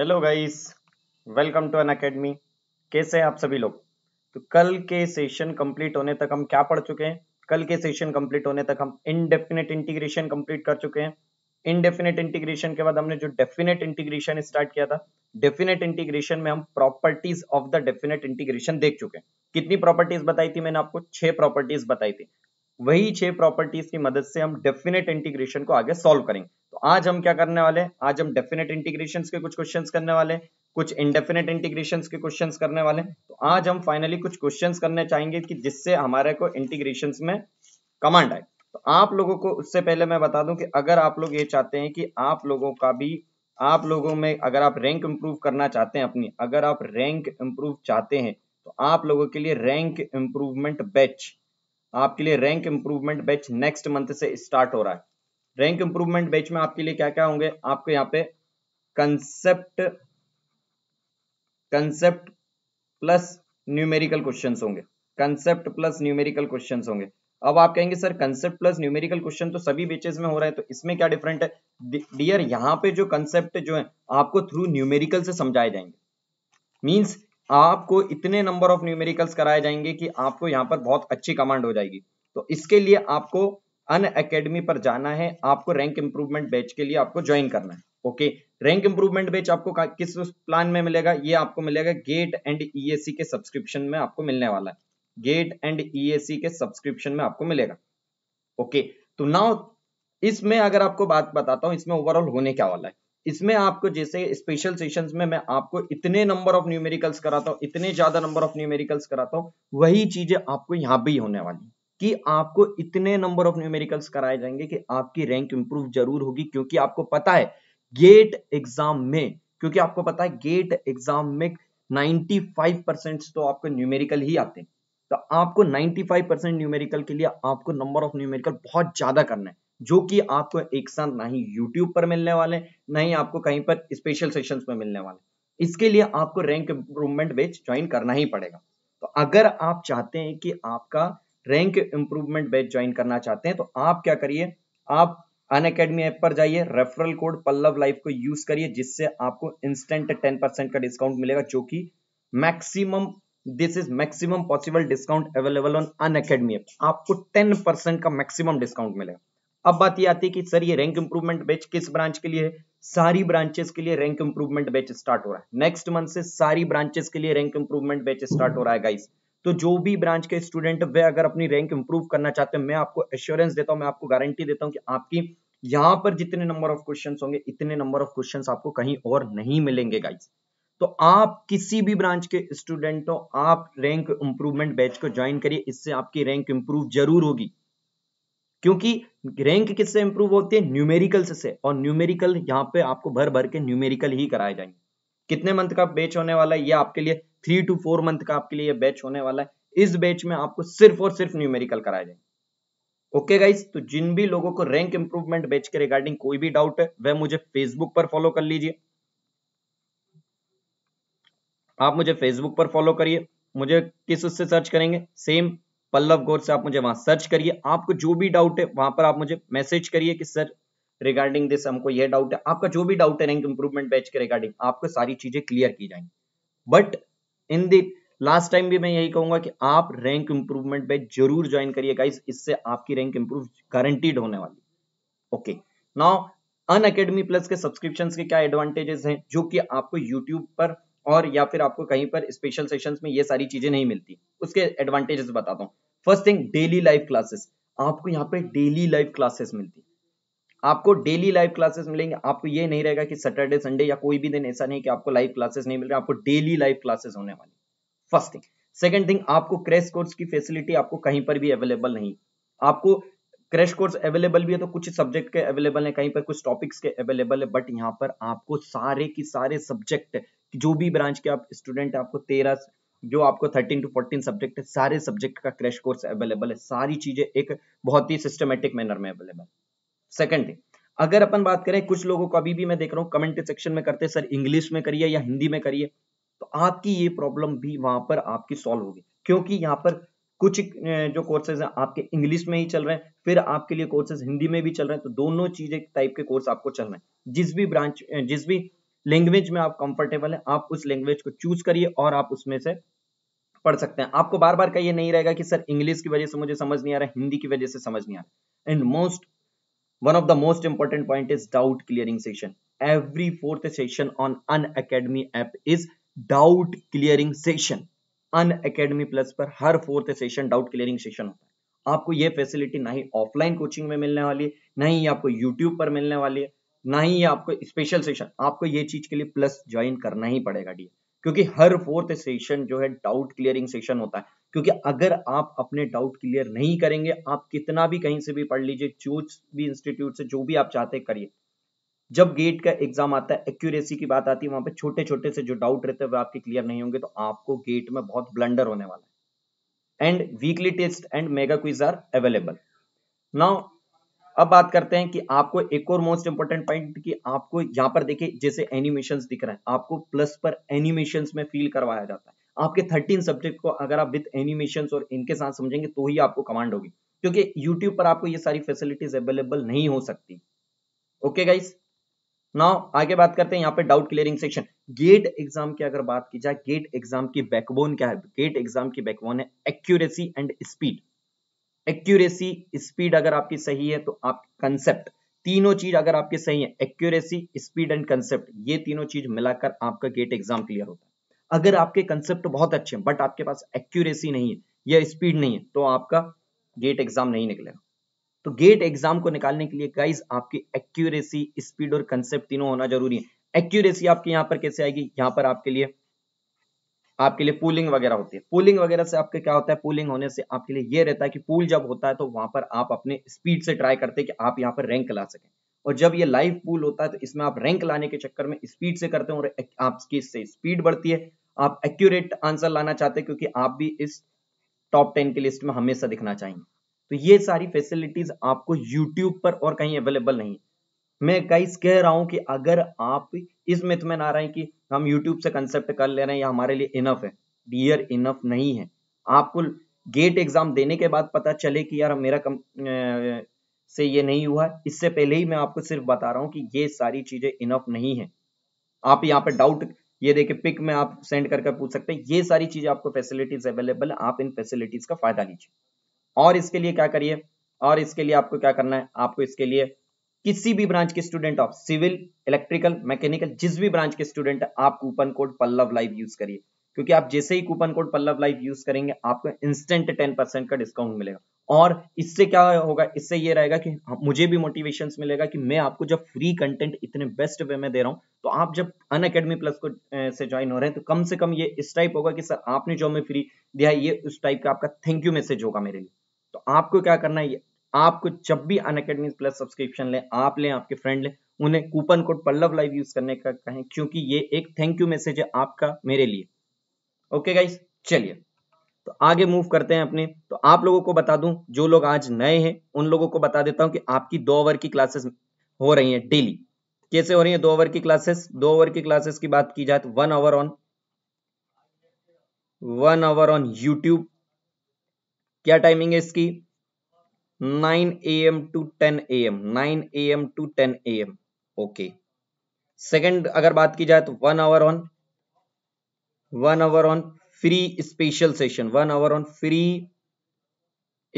Hello guys welcome to Unacademy कैसे हैं आप सभी लोग तो कल के सेशन कंप्लीट होने तक हम क्या पढ़ चुके हैं कल के सेशन कंप्लीट होने तक हम इनडेफिनेट इंटीग्रेशन कंप्लीट कर चुके हैं इनडेफिनेट इंटीग्रेशन के बाद हमने जो डेफिनेट इंटीग्रेशन स्टार्ट किया था डेफिनेट इंटीग्रेशन में हम properties of the definite integration देख चुके हैं कितनी प्रॉपर्टीज बताई थी मैंने आपको छह प्रॉपर्टीज बताई थी वही छह प्रॉपर्टीज की मदद से हम डेफिनेट इंटीग्रेशन को आगे सॉल्व करेंगे तो आज हम क्या करने वाले आज हम डेफिनेट इंटीग्रेशन के कुछ क्वेश्चन करने वाले कुछ इनडेफिनेट इंटीग्रेशन के क्वेश्चन करने वाले तो आज हम फाइनली कुछ क्वेश्चन करने चाहेंगे कि जिससे हमारे को इंटीग्रेशन में कमांड आए तो आप लोगों को उससे पहले मैं बता दूं कि अगर आप लोग ये चाहते हैं कि आप लोगों का भी आप लोगों में अगर आप रैंक इंप्रूव करना चाहते हैं अपनी अगर आप रैंक इंप्रूव चाहते हैं तो आप लोगों के लिए रैंक इंप्रूवमेंट बैच आपके लिए rank improvement batch next month से स्टार्ट हो रहा है रैंक इंप्रूवमेंट बैच में आपके लिए क्या क्या होंगे आपको यहाँ पे concept concept plus numerical question होंगे कंसेप्ट प्लस न्यूमेरिकल क्वेश्चन होंगे अब आप कहेंगे sir concept plus numerical question तो सभी बेचेस में हो रहा है तो इसमें क्या डिफरेंट है डियर यहाँ पे जो कंसेप्ट जो है आपको थ्रू न्यूमेरिकल से समझाए जाएंगे मीन्स आपको इतने नंबर ऑफ न्यूमेरिकल्स कराए जाएंगे कि आपको यहाँ पर बहुत अच्छी कमांड हो जाएगी तो इसके लिए आपको अन अकेडमी पर जाना है आपको रैंक इंप्रूवमेंट बैच के लिए आपको ज्वाइन करना है ओके रैंक इंप्रूवमेंट बैच आपको किस प्लान में मिलेगा ये आपको मिलेगा गेट एंड ई के सब्सक्रिप्शन में आपको मिलने वाला है गेट एंड ई के सब्सक्रिप्शन में आपको मिलेगा ओके तो नाउ इसमें अगर आपको बात बताता हूं इसमें ओवरऑल होने क्या वाला है इसमें आपको जैसे स्पेशल सेशंस में मैं आपको इतने नंबर ऑफ न्यूमेरिकल्स कराता हूँ इतने ज्यादा नंबर ऑफ न्यूमेरिकल्स कराता हूँ वही चीजें आपको यहाँ भी होने वाली कि आपको इतने नंबर ऑफ न्यूमेरिकल्स कराए जाएंगे कि आपकी रैंक इंप्रूव जरूर होगी क्योंकि आपको पता है गेट एग्जाम में क्योंकि आपको पता है गेट एग्जाम में नाइन्टी परसेंट तो आपको न्यूमेरिकल ही आते हैं तो आपको नाइन्टी परसेंट न्यूमेरिकल के लिए आपको नंबर ऑफ न्यूमेरिकल बहुत ज्यादा करना है जो कि आपको एक साथ ना ही यूट्यूब पर मिलने वाले ना ही आपको कहीं पर स्पेशल सेशंस में मिलने वाले इसके लिए आपको रैंक इंप्रूवमेंट बैच ज्वाइन करना ही पड़ेगा तो अगर आप चाहते हैं कि आपका रैंक इंप्रूवमेंट बैच ज्वाइन करना चाहते हैं तो आप क्या करिए आप अन अकेडमी ऐप पर जाइए रेफरल कोड पल्लव लाइफ को यूज करिए जिससे आपको इंस्टेंट टेन परसेंट का डिस्काउंट मिलेगा जो कि maximum this is maximum possible discount available on Unacademy app आपको टेन परसेंट का मैक्सिमम डिस्काउंट मिलेगा अब बात ये आती है कि सर ये रैंक इंप्रूवमेंट बैच किस ब्रांच के लिए है सारी ब्रांचेस के लिए रैंक इंप्रूवमेंट बैच स्टार्ट हो रहा है नेक्स्ट मंथ से सारी ब्रांचेस के लिए रैंक इंप्रूवमेंट बैच स्टार्ट हो रहा है गाइस तो जो भी ब्रांच के स्टूडेंट वे अगर अपनी रैंक इंप्रूव करना चाहते हैं मैं आपको एश्योरेंस देता हूं मैं आपको गारंटी देता हूं कि आपकी यहां पर जितने नंबर ऑफ क्वेश्चन होंगे इतने नंबर ऑफ क्वेश्चन आपको कहीं और नहीं मिलेंगे गाइज तो आप किसी भी ब्रांच के स्टूडेंट हो आप रैंक इंप्रूवमेंट बैच को ज्वाइन करिए इससे आपकी रैंक इंप्रूव जरूर होगी क्योंकि रैंक किससे इंप्रूव होती है न्यूमेरिकल से और न्यूमेरिकल यहाँ पे आपको भर भर के न्यूमेरिकल ही कराए जाएंगे कितने मंथ का बैच होने वाला है ये आपके लिए थ्री टू फोर मंथ का आपके लिए बैच होने वाला है इस बैच में आपको सिर्फ और सिर्फ न्यूमेरिकल कराया जाएंगे ओके okay गाइस तो जिन भी लोगों को रैंक इंप्रूवमेंट बैच के रिगार्डिंग कोई भी डाउट है वह मुझे फेसबुक पर फॉलो कर लीजिए आप मुझे फेसबुक पर फॉलो करिए मुझे किस उससे सर्च करेंगे सेम पल्लव गौर से आप मुझे वहां सर्च करिए आपको जो भी डाउट है वहां पर आप मुझे मैसेज करिए कि सर रिगार्डिंग दिस हमको ये डाउट है आपका जो भी डाउट है रैंक इंप्रूवमेंट बैच के रिगार्डिंग आपको सारी चीजें क्लियर की जाएंगी but in the last time भी मैं यही कहूंगा कि आप रैंक इंप्रूवमेंट बैच जरूर ज्वाइन करिए गाइस इससे आपकी रैंक इंप्रूव गारंटीड होने वाली okay now Unacademy plus के सब्सक्रिप्शन के क्या एडवांटेजेस हैं जो कि आपको यूट्यूब पर और या फिर आपको कहीं पर स्पेशल सेशंस में ये सारी चीजें नहीं मिलती उसके एडवांटेजेस बताता हूँ first thing daily live classes आपको यहाँ पे डेली लाइव क्लासेस मिलती आपको डेली लाइव क्लासेस मिलेंगे आपको ये नहीं रहेगा कि सैटरडे संडे या कोई भी दिन ऐसा नहीं कि आपको लाइव क्लासेस नहीं मिल रहा आपको डेली लाइव क्लासेस होने वाली फर्स्ट थिंग सेकेंड थिंग आपको क्रैश कोर्स की फैसिलिटी आपको कहीं पर भी अवेलेबल नहीं आपको क्रैश कोर्स अवेलेबल भी है तो कुछ सब्जेक्ट के अवेलेबल है कहीं पर कुछ टॉपिक्स के अवेलेबल है बट यहाँ पर आपको सारे की सारे सब्जेक्ट जो भी ब्रांच के आप स्टूडेंट आपको तेरह जो आपको 13 टू 14 सब्जेक्ट है सारे सब्जेक्ट का क्रैश कोर्स अवेलेबल है सारी चीजें एक बहुत ही सिस्टमेटिक मैनर में अवेलेबल सेकंड थिंग अगर अपन बात करें कुछ लोगों को अभी भी मैं देख रहा हूँ कमेंट सेक्शन में करते सर इंग्लिश में करिए या हिंदी में करिए तो आपकी ये प्रॉब्लम भी वहां पर आपकी सॉल्व होगी क्योंकि यहाँ पर कुछ जो कोर्सेज हैं आपके इंग्लिश में ही चल रहे हैं फिर आपके लिए कोर्सेज हिंदी में भी चल रहे हैं तो दोनों चीजें टाइप के कोर्स आपको चल रहे हैं जिस भी ब्रांच जिस भी लैंग्वेज में आप कंफर्टेबल हैं आप उस लैंग्वेज को चूज करिए और आप उसमें से पढ़ सकते हैं आपको बार बार का ये नहीं रहेगा कि सर इंग्लिश की वजह से मुझे समझ नहीं आ रहा हिंदी की वजह से समझ नहीं आ रहा and most one of the most important point is doubt clearing session every fourth session on Unacademy app is doubt clearing session Unacademy plus पर हर fourth session doubt clearing session होता है आपको ये facility ना ही offline coaching में मिलने वाली है ना ही आपको यूट्यूब पर मिलने वाली है ना ही आपको स्पेशल सेशन आपको ये चीज के लिए प्लस ज्वाइन करना ही पड़ेगा डी क्योंकि हर फोर्थ सेशन जो है डाउट क्लियरिंग सेशन होता है क्योंकि अगर आप अपने डाउट क्लियर नहीं करेंगे आप कितना भी कहीं से भी पढ़ लीजिए जो भी इंस्टीट्यूट से जो भी आप चाहते करिए जब गेट का एग्जाम आता है एक्यूरेसी की बात आती है वहां पे छोटे छोटे से जो डाउट रहते हैं वह आपके क्लियर नहीं होंगे तो आपको गेट में बहुत ब्लंडर होने वाला है and weekly test and mega quiz are available now अब बात करते हैं कि आपको एक और मोस्ट इंपोर्टेंट पॉइंट कि आपको यहाँ पर देखिए जैसे एनिमेशन दिख रहा है आपको प्लस पर एनिमेशन में फील करवाया जाता है आपके थर्टीन सब्जेक्ट को अगर आप विथ एनिमेशन और इनके साथ समझेंगे तो ही आपको कमांड होगी क्योंकि यूट्यूब पर आपको ये सारी फैसिलिटीज अवेलेबल नहीं हो सकती ओके गाइस नाउ आगे बात करते हैं यहाँ पे doubt clearing section GATE exam की अगर बात की जाए गेट एग्जाम की बैकबोन क्या है गेट एग्जाम की बैकबोन है accuracy and speed accuracy speed अगर आपकी सही है तो आप कंसेप्ट तीनों चीज अगर आपके सही है एक्यूरेसी स्पीड एंड कंसेप्ट ये तीनों चीज मिलाकर आपका गेट एग्जाम क्लियर होता है अगर आपके कंसेप्ट बहुत अच्छे हैं बट आपके पास एक्यूरेसी नहीं है या स्पीड नहीं है तो आपका गेट एग्जाम नहीं निकलेगा तो गेट एग्जाम को निकालने के लिए गाइज आपकी एक्यूरेसी स्पीड और कंसेप्ट तीनों होना जरूरी है एक्यूरेसी आपके यहाँ पर कैसे आएगी यहाँ पर आपके लिए आपके लिए पूलिंग वगैरह होती है पूलिंग वगैरह से आपके क्या होता है पूलिंग होने से आपके लिए ये रहता है कि पूल जब होता है तो वहां पर आप अपने स्पीड से ट्राई करते हैं कि आप यहाँ पर रैंक ला सकें और जब ये लाइव पूल होता है तो इसमें आप रैंक लाने के चक्कर में स्पीड से करते हैं और आपकी इससे स्पीड बढ़ती है आप एक्यूरेट आंसर लाना चाहते हैं क्योंकि आप भी इस टॉप टेन की लिस्ट में हमेशा दिखना चाहेंगे तो ये सारी फैसिलिटीज आपको यूट्यूब पर और कहीं अवेलेबल नहीं है मैं कई कह रहा हूँ कि अगर आप इस मिथ में ना रहे कि हम YouTube से कंसेप्ट कर ले रहे हैं हमारे लिए इनफ है डियर इनफ नहीं है आपको गेट एग्जाम देने के बाद पता चले कि यार मेरा कम ए, से ये नहीं हुआ इससे पहले ही मैं आपको सिर्फ बता रहा हूँ कि ये सारी चीजें इनफ नहीं है आप यहाँ पे डाउट ये देखे पिक में आप सेंड करके पूछ सकते हैं ये सारी चीजें आपको फैसिलिटीज अवेलेबल है आप इन फैसिलिटीज का फायदा लीजिए और इसके लिए क्या करिए और इसके लिए आपको क्या करना है आपको इसके लिए किसी भी ब्रांच के student of civil electrical mechanical जिस भी ब्रांच के स्टूडेंट आप coupon code Pallav live use करिए क्योंकि आप जैसे ही coupon code Pallav live use करेंगे आपको इंस्टेंट टेन परसेंट का डिस्काउंट मिलेगा और इससे क्या होगा इससे ये रहेगा कि मुझे भी मोटिवेशन मिलेगा कि मैं आपको जब फ्री कंटेंट इतने बेस्ट वे में दे रहा हूँ तो आप जब अन अकेडमी प्लस को से ज्वाइन हो रहे हैं तो कम से कम ये इस टाइप होगा कि सर आपने जो हमें फ्री दिया ये उस टाइप का आपका थैंक यू मैसेज होगा मेरे लिए तो आपको क्या करना है आपको जब भी अन अकेडमी प्लस सब्सक्रिप्शन लें आप लें आपके फ्रेंड लें उन्हें coupon code Pallav live use करने का कहें क्योंकि ये एक थैंक यू मैसेज है आपका मेरे लिए ओके गाइस चलिए तो आगे मूव करते हैं अपने तो आप लोगों को बता दूं जो लोग आज नए हैं उन लोगों को बता देता हूं कि आपकी दो ओवर की क्लासेस हो रही है डेली कैसे हो रही है दो ओवर की क्लासेस दो ओवर की क्लासेस की बात की जाए तो one hour on one hour on YouTube क्या टाइमिंग है इसकी 9 a.m. to 10 a.m. 9 a.m. to 10 a.m. Okay second अगर बात की जाए तो one hour on one hour on free special session one hour on free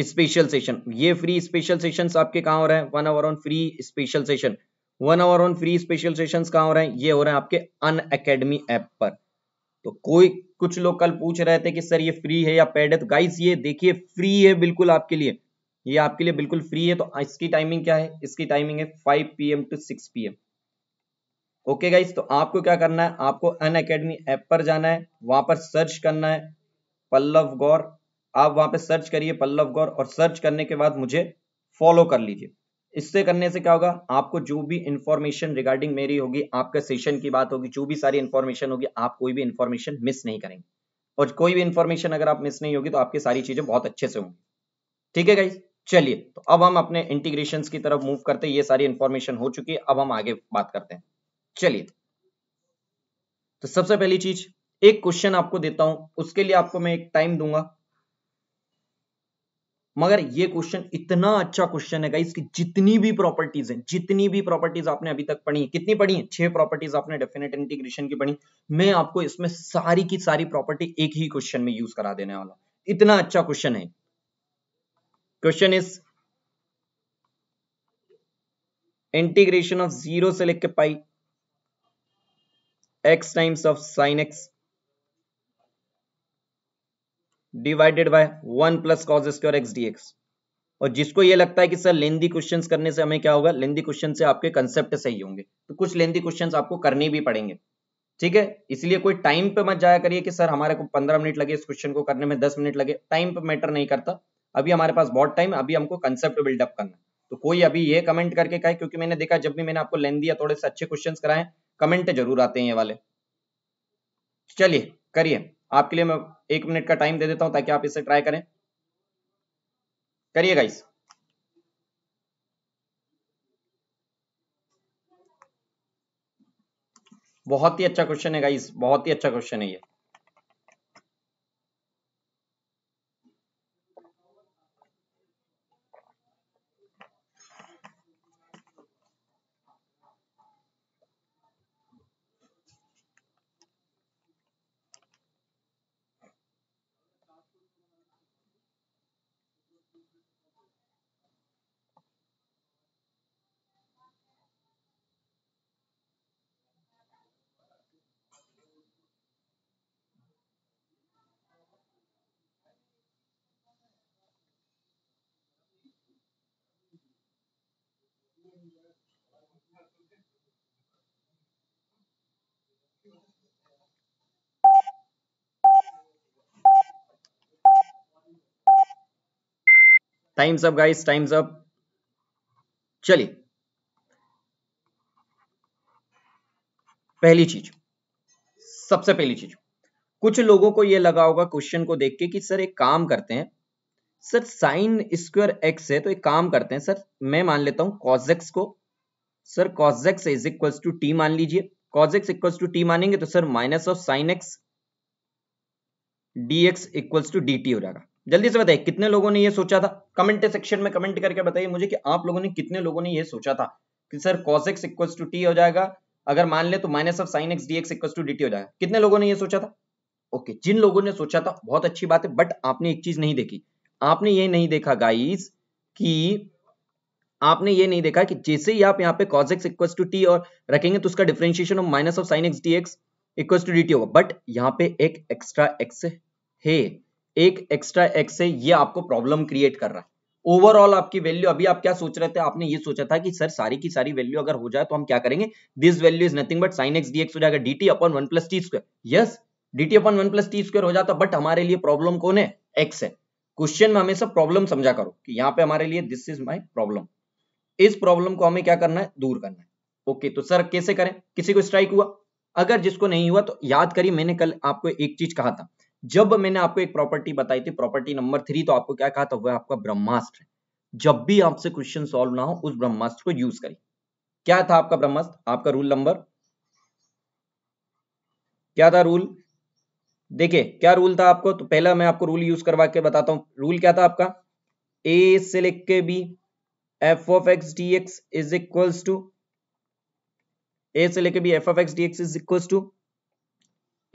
special session ये free special sessions आपके कहां हो रहे हैं one hour on free special session one hour on free special sessions कहां हो रहे हैं ये हो रहे हैं आपके अन अकेडमी ऐप पर तो कोई कुछ लोग कल पूछ रहे थे कि सर ये फ्री है या पेड है तो गाइस ये देखिए फ्री है बिल्कुल आपके लिए ये आपके लिए बिल्कुल फ्री है तो इसकी टाइमिंग क्या है इसकी टाइमिंग है 5 PM to 6 PM okay guys तो आपको क्या करना है आपको अन अकेडमी ऐप पर जाना है वहां पर सर्च करना है पल्लव गौर आप वहां पर सर्च करिए पल्लव गौर और सर्च करने के बाद मुझे फॉलो कर लीजिए इससे करने से क्या होगा आपको जो भी इंफॉर्मेशन रिगार्डिंग मेरी होगी आपके सेशन की बात होगी जो भी सारी इंफॉर्मेशन होगी आप कोई भी इंफॉर्मेशन मिस नहीं करेंगे और कोई भी इंफॉर्मेशन अगर आप मिस नहीं होगी तो आपकी सारी चीजें बहुत अच्छे से होंगी ठीक है गाइज चलिए तो अब हम अपने इंटीग्रेशन की तरफ मूव करते हैं ये सारी इंफॉर्मेशन हो चुकी है अब हम आगे बात करते हैं चलिए तो सबसे पहली चीज एक क्वेश्चन आपको देता हूं उसके लिए आपको मैं एक टाइम दूंगा मगर ये क्वेश्चन इतना अच्छा क्वेश्चन है इसकी जितनी भी प्रॉपर्टीज हैं जितनी भी प्रॉपर्टीज आपने अभी तक पढ़ी कितनी पढ़ी है छह प्रॉपर्टीज आपने डेफिनेट इंटीग्रेशन की पढ़ी मैं आपको इसमें सारी की सारी प्रॉपर्टी एक ही क्वेश्चन में यूज करा देने वाला इतना अच्छा क्वेश्चन है question is integration of zero से लेके pi x times of sine x divided by one plus cos square x dx और जिसको ये लगता है कि सर लेंदी क्वेश्चंस करने से हमें क्या होगा लेंदी क्वेश्चन से आपके कंसेप्ट सही होंगे तो कुछ लेंदी क्वेश्चंस आपको करने भी पड़ेंगे ठीक है इसलिए कोई टाइम पे मत जाया करिए कि सर हमारे को पंद्रह मिनट लगे इस क्वेश्चन को करने में दस मिनट लगे टाइम पे मैटर नहीं करता अभी हमारे पास बहुत टाइम अभी हमको कंसेप्ट बिल्डअप करना तो कोई अभी ये कमेंट करके कहे क्योंकि मैंने देखा जब भी मैंने आपको लेन दिया थोड़े से अच्छे क्वेश्चन कराए कमेंट जरूर आते हैं ये वाले चलिए करिए आपके लिए मैं एक मिनट का टाइम दे देता हूं ताकि आप इसे ट्राई करें करिए गाइस बहुत ही अच्छा क्वेश्चन है गाइस बहुत ही अच्छा क्वेश्चन है ये times up guys times up चलिए पहली चीज सबसे पहली चीज कुछ लोगों को यह लगा होगा क्वेश्चन को देख के कि सर एक काम करते हैं सर साइन स्क्वायर एक्स है तो एक काम करते हैं सर मैं मान लेता हूं कॉजेक्स को sir cos x is equals to t मान लीजिए कॉजेक्स इक्वल्स टू टी मानेंगे तो sir minus of sine x d x equals to d t हो जाएगा जल्दी से बताइए कितने लोगों ने ये सोचा था कमेंट सेक्शन में कमेंट करके बताइए मुझे कि आप लोगों ने कितने लोगों ने ये सोचा था कि sir cos x equal to t हो जाएगा अगर मान ले तो minus of sine x d x equal to d हो जाएगा कितने लोगों ने ये सोचा था ओके okay, जिन लोगों ने सोचा था बहुत अच्छी बात है बट आपने एक चीज नहीं देखी आपने ये नहीं देखा गाइस कि आपने ये नहीं देखा कि जैसे ही आप यहाँ पे cos x equal to t और रखेंगे तो उसका differentiation of minus of sine x d x equal to d होगा बट यहाँ पे एक एक्स्ट्रा एक्स है एक एक्स्ट्रा एक्स है ये आपको प्रॉब्लम क्रिएट कर रहा है ओवरऑल आपकी वैल्यू अभी आप क्या सोच रहे थे आपने ये सोचा था कि सर सारी की सारी वैल्यू अगर हो जाए तो हम क्या करेंगे this value is nothing but sine x d x हो जाएगा डी टी अपन one plus t square yes d t अपन वन प्लस टी स्क्वायर हो जाता बट हमारे लिए प्रॉब्लम कौन है एक्स है क्वेश्चन में हमेशा प्रॉब्लम समझा करो कि यहाँ पे हमारे लिए दिस इज माई प्रॉब्लम इस प्रॉब्लम को हमें क्या करना है दूर करना है ओके okay, तो सर कैसे करें किसी को स्ट्राइक हुआ अगर जिसको नहीं हुआ तो याद करिए मैंने कल आपको एक चीज कहा था जब मैंने आपको एक प्रॉपर्टी बताई थी प्रॉपर्टी नंबर थ्री तो आपको क्या कहा था वह आपका ब्रह्मास्त्र है जब भी आपसे क्वेश्चन सॉल्व ना हो उस ब्रह्मास्त्र को यूज करें क्या था आपका ब्रह्मास्त्र आपका रूल नंबर क्या था रूल देखिए क्या रूल था आपको तो पहला मैं आपको रूल यूज करवा के बताता हूं रूल क्या था आपका ए से लिख के b f of x d x is equals to a से लेके b f of x d x is equals to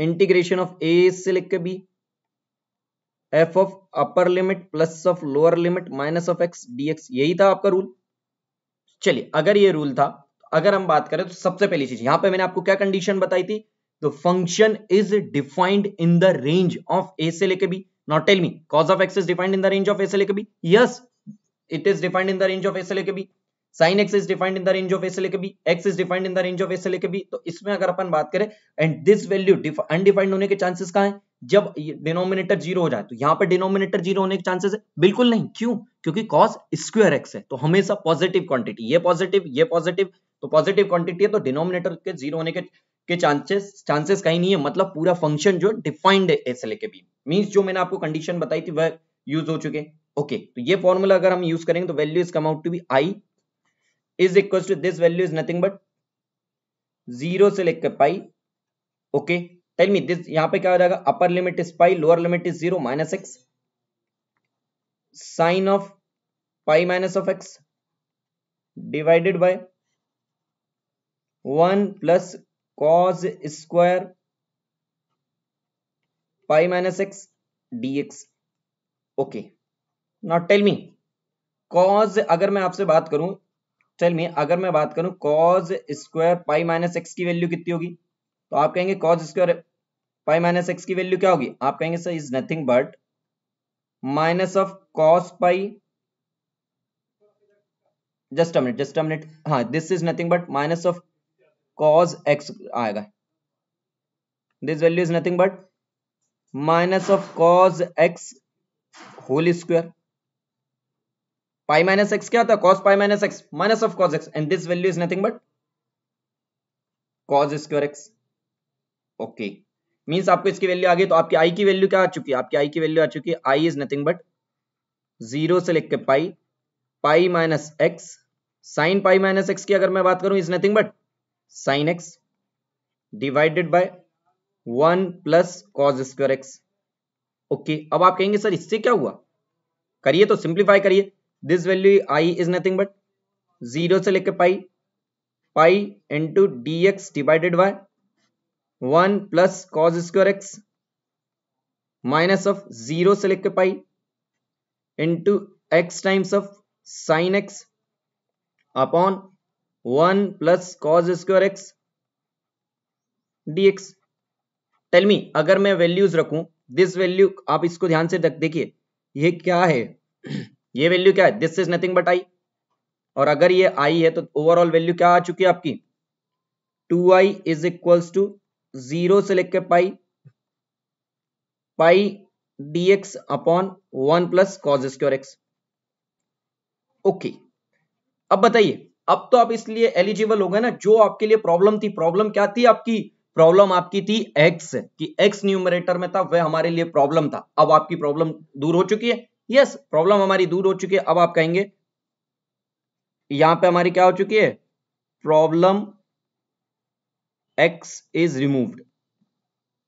integration of a से लेकर के b f of upper limit plus of lower limit minus of x dx यही था आपका rule चलिए अगर ये रूल था अगर हम बात करें तो सबसे पहली चीज यहां पे मैंने आपको क्या कंडीशन बताई थी तो function is defined in the range of a से लेके b not tell me cos of x is defined in the range of a से लेके b yes it is defined in the range of a से लेके b sine x is defined in the range of a से लेके b x is defined in the range of a से लेके B तो इसमें अगर अपन बात करें एंड दिस वैल्यू अनडिफाइंड होने के चांसेस कहा है जब डिनोमिनेटर जीरो हो जाए तो यहाँ पर डिनोमिनेटर जीरो होने के चांसेस है बिल्कुल नहीं क्यों क्योंकि कॉस स्क्वायर एक्स है तो हमेशा पॉजिटिव क्वांटिटी ये पॉजिटिव ये पॉजिटिव तो पॉजिटिव क्वांटिटी है तो डिनोमिनेटर के जीरो होने के के चांसेस चांसेस कहीं नहीं है मतलब पूरा फंक्शन जो डिफाइंड है ऐसे लेके भी मींस जो मैंने आपको कंडीशन बताई थी वह यूज हो चुके ओके okay, तो ये फॉर्मूला अगर हम यूज करेंगे तो value is come out to be I is equal to this value is nothing but zero से लेकर pi okay tell me this यहां पे क्या हो जाएगा upper limit is pi lower limit is zero minus x sine of pi minus of x divided by one plus cos square pi minus x dx okay not tell me cos अगर मैं आपसे बात करूं cell में अगर मैं बात करूं cos square pi minus x की वैल्यू कितनी होगी तो आप कहेंगे cos square pi minus x की वैल्यू क्या होगी आप कहेंगे sir is nothing but minus of cos pi just minute just minute हाँ this is nothing but minus of cos x आएगा this value is nothing but minus of cos x whole square pi minus x क्या था cos pi minus x minus of cos x and this value is nothing but cos square x okay means आपको इसकी value आ गई तो आपकी आई की value क्या आ चुकी है आपकी आई की वैल्यू आ चुकी है I is nothing but zero से लेके pi pi minus x sine pi minus x की अगर मैं बात करूं is nothing but sine x divided by one plus cos square x okay अब आप कहेंगे सर इससे क्या हुआ करिए तो सिंप्लीफाई करिए this value I is nothing but zero से लेके pi pi into d x divided by one plus cos square x minus of zero से लेके pi into x times of sine x upon one plus cos square x d x tell me अगर मैं values रखूं this value आप इसको ध्यान से देखिए ये क्या है ये वैल्यू क्या है this is nothing but I और अगर ये आई है तो ओवरऑल वैल्यू क्या आ चुकी है आपकी two I is equals to zero से लेकर pi pi d x upon one plus cos square x okay अब बताइए अब तो आप इसलिए एलिजिबल हो गए ना जो आपके लिए प्रॉब्लम थी प्रॉब्लम क्या थी आपकी प्रॉब्लम आपकी थी एक्स कि एक्स न्यूमरेटर में था वह हमारे लिए प्रॉब्लम था अब आपकी प्रॉब्लम दूर हो चुकी है यस प्रॉब्लम हमारी दूर हो चुकी है अब आप कहेंगे यहां पे हमारी क्या हो चुकी है प्रॉब्लम एक्स इज रिमूव्ड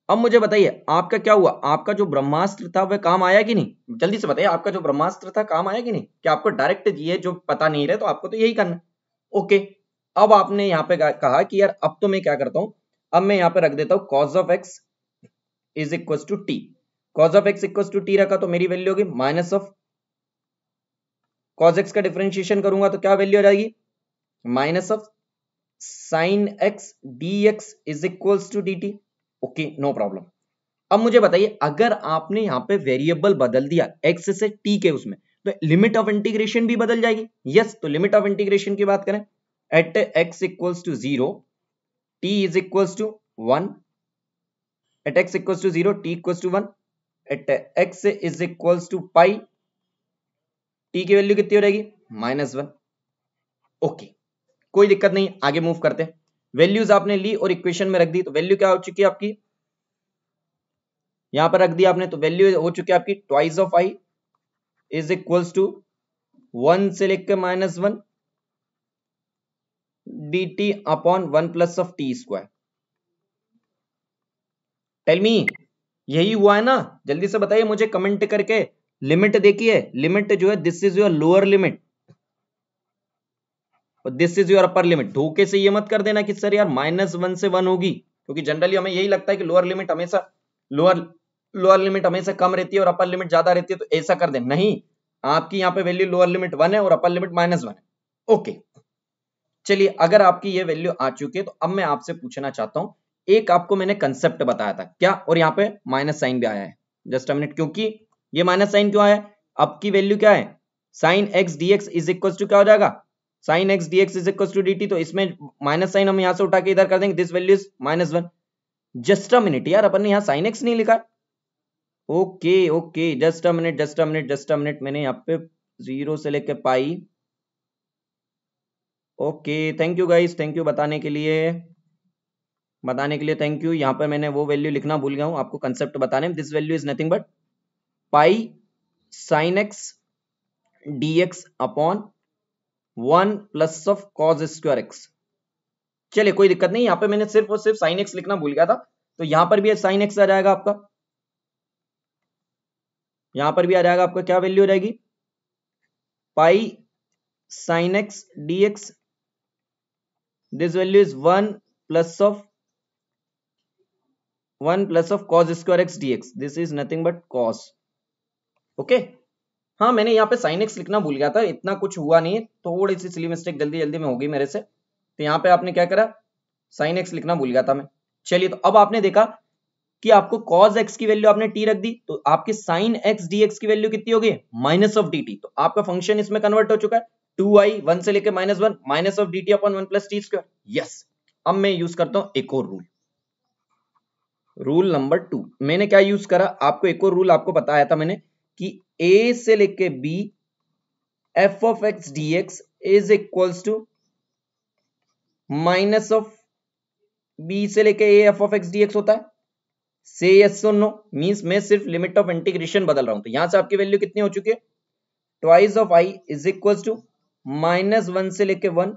अब मुझे बताइए आपका क्या हुआ आपका जो ब्रह्मास्त्र था वह काम आया कि नहीं जल्दी से बताइए आपका जो ब्रह्मास्त्र था काम आया कि नहीं क्या आपको डायरेक्ट ये जो पता नहीं रहे तो आपको तो यही करना ओके अब आपने यहां पे कहा कि यार अब तो मैं क्या करता हूं अब मैं यहां पे रख देता हूं cos of x is equal to t cos of x equal to t रखा तो मेरी वैल्यू होगी माइनस ऑफ कॉज एक्स का डिफ्रेंशिएशन करूंगा तो क्या वैल्यू आ जाएगी minus of sine x d x is equal to d t okay no problem अब मुझे बताइए अगर आपने यहां पे वेरिएबल बदल दिया एक्स से टी के उसमें तो लिमिट ऑफ इंटीग्रेशन भी बदल जाएगी यस yes, तो लिमिट ऑफ इंटीग्रेशन की बात करें at x equals to zero t is equals to one at x equals to zero t equals to one at x is equal to pi t की value कितनी हो जाएगी minus one okay कोई दिक्कत नहीं आगे मूव करते हैं वैल्यूज आपने ली और इक्वेशन में रख दी तो वैल्यू क्या हो चुकी है आपकी यहां पर रख दी आपने तो वैल्यू हो चुकी है आपकी twice of I is equals to one से लेकर minus one d t upon one plus of t square tell me यही हुआ है ना जल्दी से बताइए मुझे कमेंट करके लिमिट देखिए लिमिट जो है this is your lower limit और this is your upper limit धोखे से ये मत कर देना कि सर यार माइनस वन से वन होगी क्योंकि जनरली हमें यही लगता है कि लोअर लिमिट हमेशा लोअर लोअर लिमिट हमेशा कम रहती है और अपर लिमिट ज्यादा रहती है तो ऐसा कर दे नहीं आपकी यहाँ पे वैल्यू लोअर लिमिट वन है और अपर लिमिट माइनस वन है ओके चलिए अगर आपकी ये वैल्यू आ चुकी है तो अब मैं आपसे पूछना चाहता हूं एक आपको मैंने कंसेप्ट बताया था क्या और यहाँ पे माइनस साइन भी आया है जस्ट मिनट क्योंकि ये माइनस साइन क्यों आया अब की वैल्यू क्या है sine x d x is equal to क्या हो जाएगा sine x d x is equal to d t तो इसमें माइनस साइन हम यहाँ से उठा के इधर कर देंगे this value is minus one just a minute यार अपन ने यहाँ साइन एक्स नहीं लिखा okay okay just a minute just a minute just a minute मैंने यहाँ पे जीरो से लेके pi okay thank you guys thank you बताने के लिए बताने के लिए थैंक यू यहां पर मैंने वो वैल्यू लिखना भूल गया हूं आपको कंसेप्ट बताने this value is nothing but pi sine x d x upon one plus of cos square x चलिए कोई दिक्कत नहीं यहां पे मैंने सिर्फ और सिर्फ साइन एक्स लिखना भूल गया था तो यहां पर भी साइन एक्स आ जाएगा आपका यहां पर भी आ जाएगा आपका क्या वैल्यू रहेगी pi sine x d x this value is one plus of one plus of cos square x d x this is nothing but cos okay हाँ मैंने यहाँ पे साइन एक्स लिखना भूल गया था इतना कुछ हुआ नहीं है थोड़ी सी सिली मिस्टेक जल्दी जल्दी में होगी मेरे से तो यहाँ पे आपने क्या करा साइन एक्स लिखना भूल गया था मैं चलिए तो अब आपने देखा कि आपको कॉस एक्स की वैल्यू आपने टी रख दी तो आपके साइन एक्स डी एक्स की वैल्यू कितनी होगी माइनस ऑफ डी टी तो आपका फंक्शन इसमें कन्वर्ट हो चुका है टू आई वन से लेकर minus one minus of d t upon one plus t square yes अब मैं यूज करता हूँ एक और रूल रूल नंबर टू मैंने क्या यूज करा आपको एक और रूल आपको बताया था मैंने कि ए से लेके b f of x d x is equals to minus of b से लेके a f of x d x होता है से यस और नो मींस मैं सिर्फ लिमिट ऑफ इंटीग्रेशन बदल रहा हूं तो यहां से आपकी वैल्यू कितनी हो चुकी है twice of I is equal to minus one से लेके one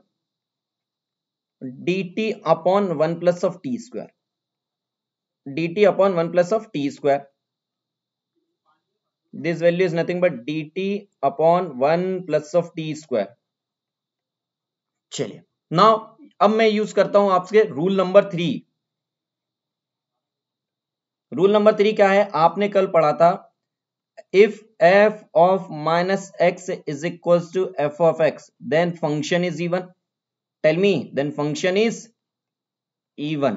d t upon one plus of t square dt upon 1 plus of t square. This value is nothing but dt upon 1 plus of t square. chaliye now ab main use karta hu aapke rule number 3 rule number three क्या है आपने कल पढ़ा था if f of minus x is equal to f of x then function is even tell me then function is even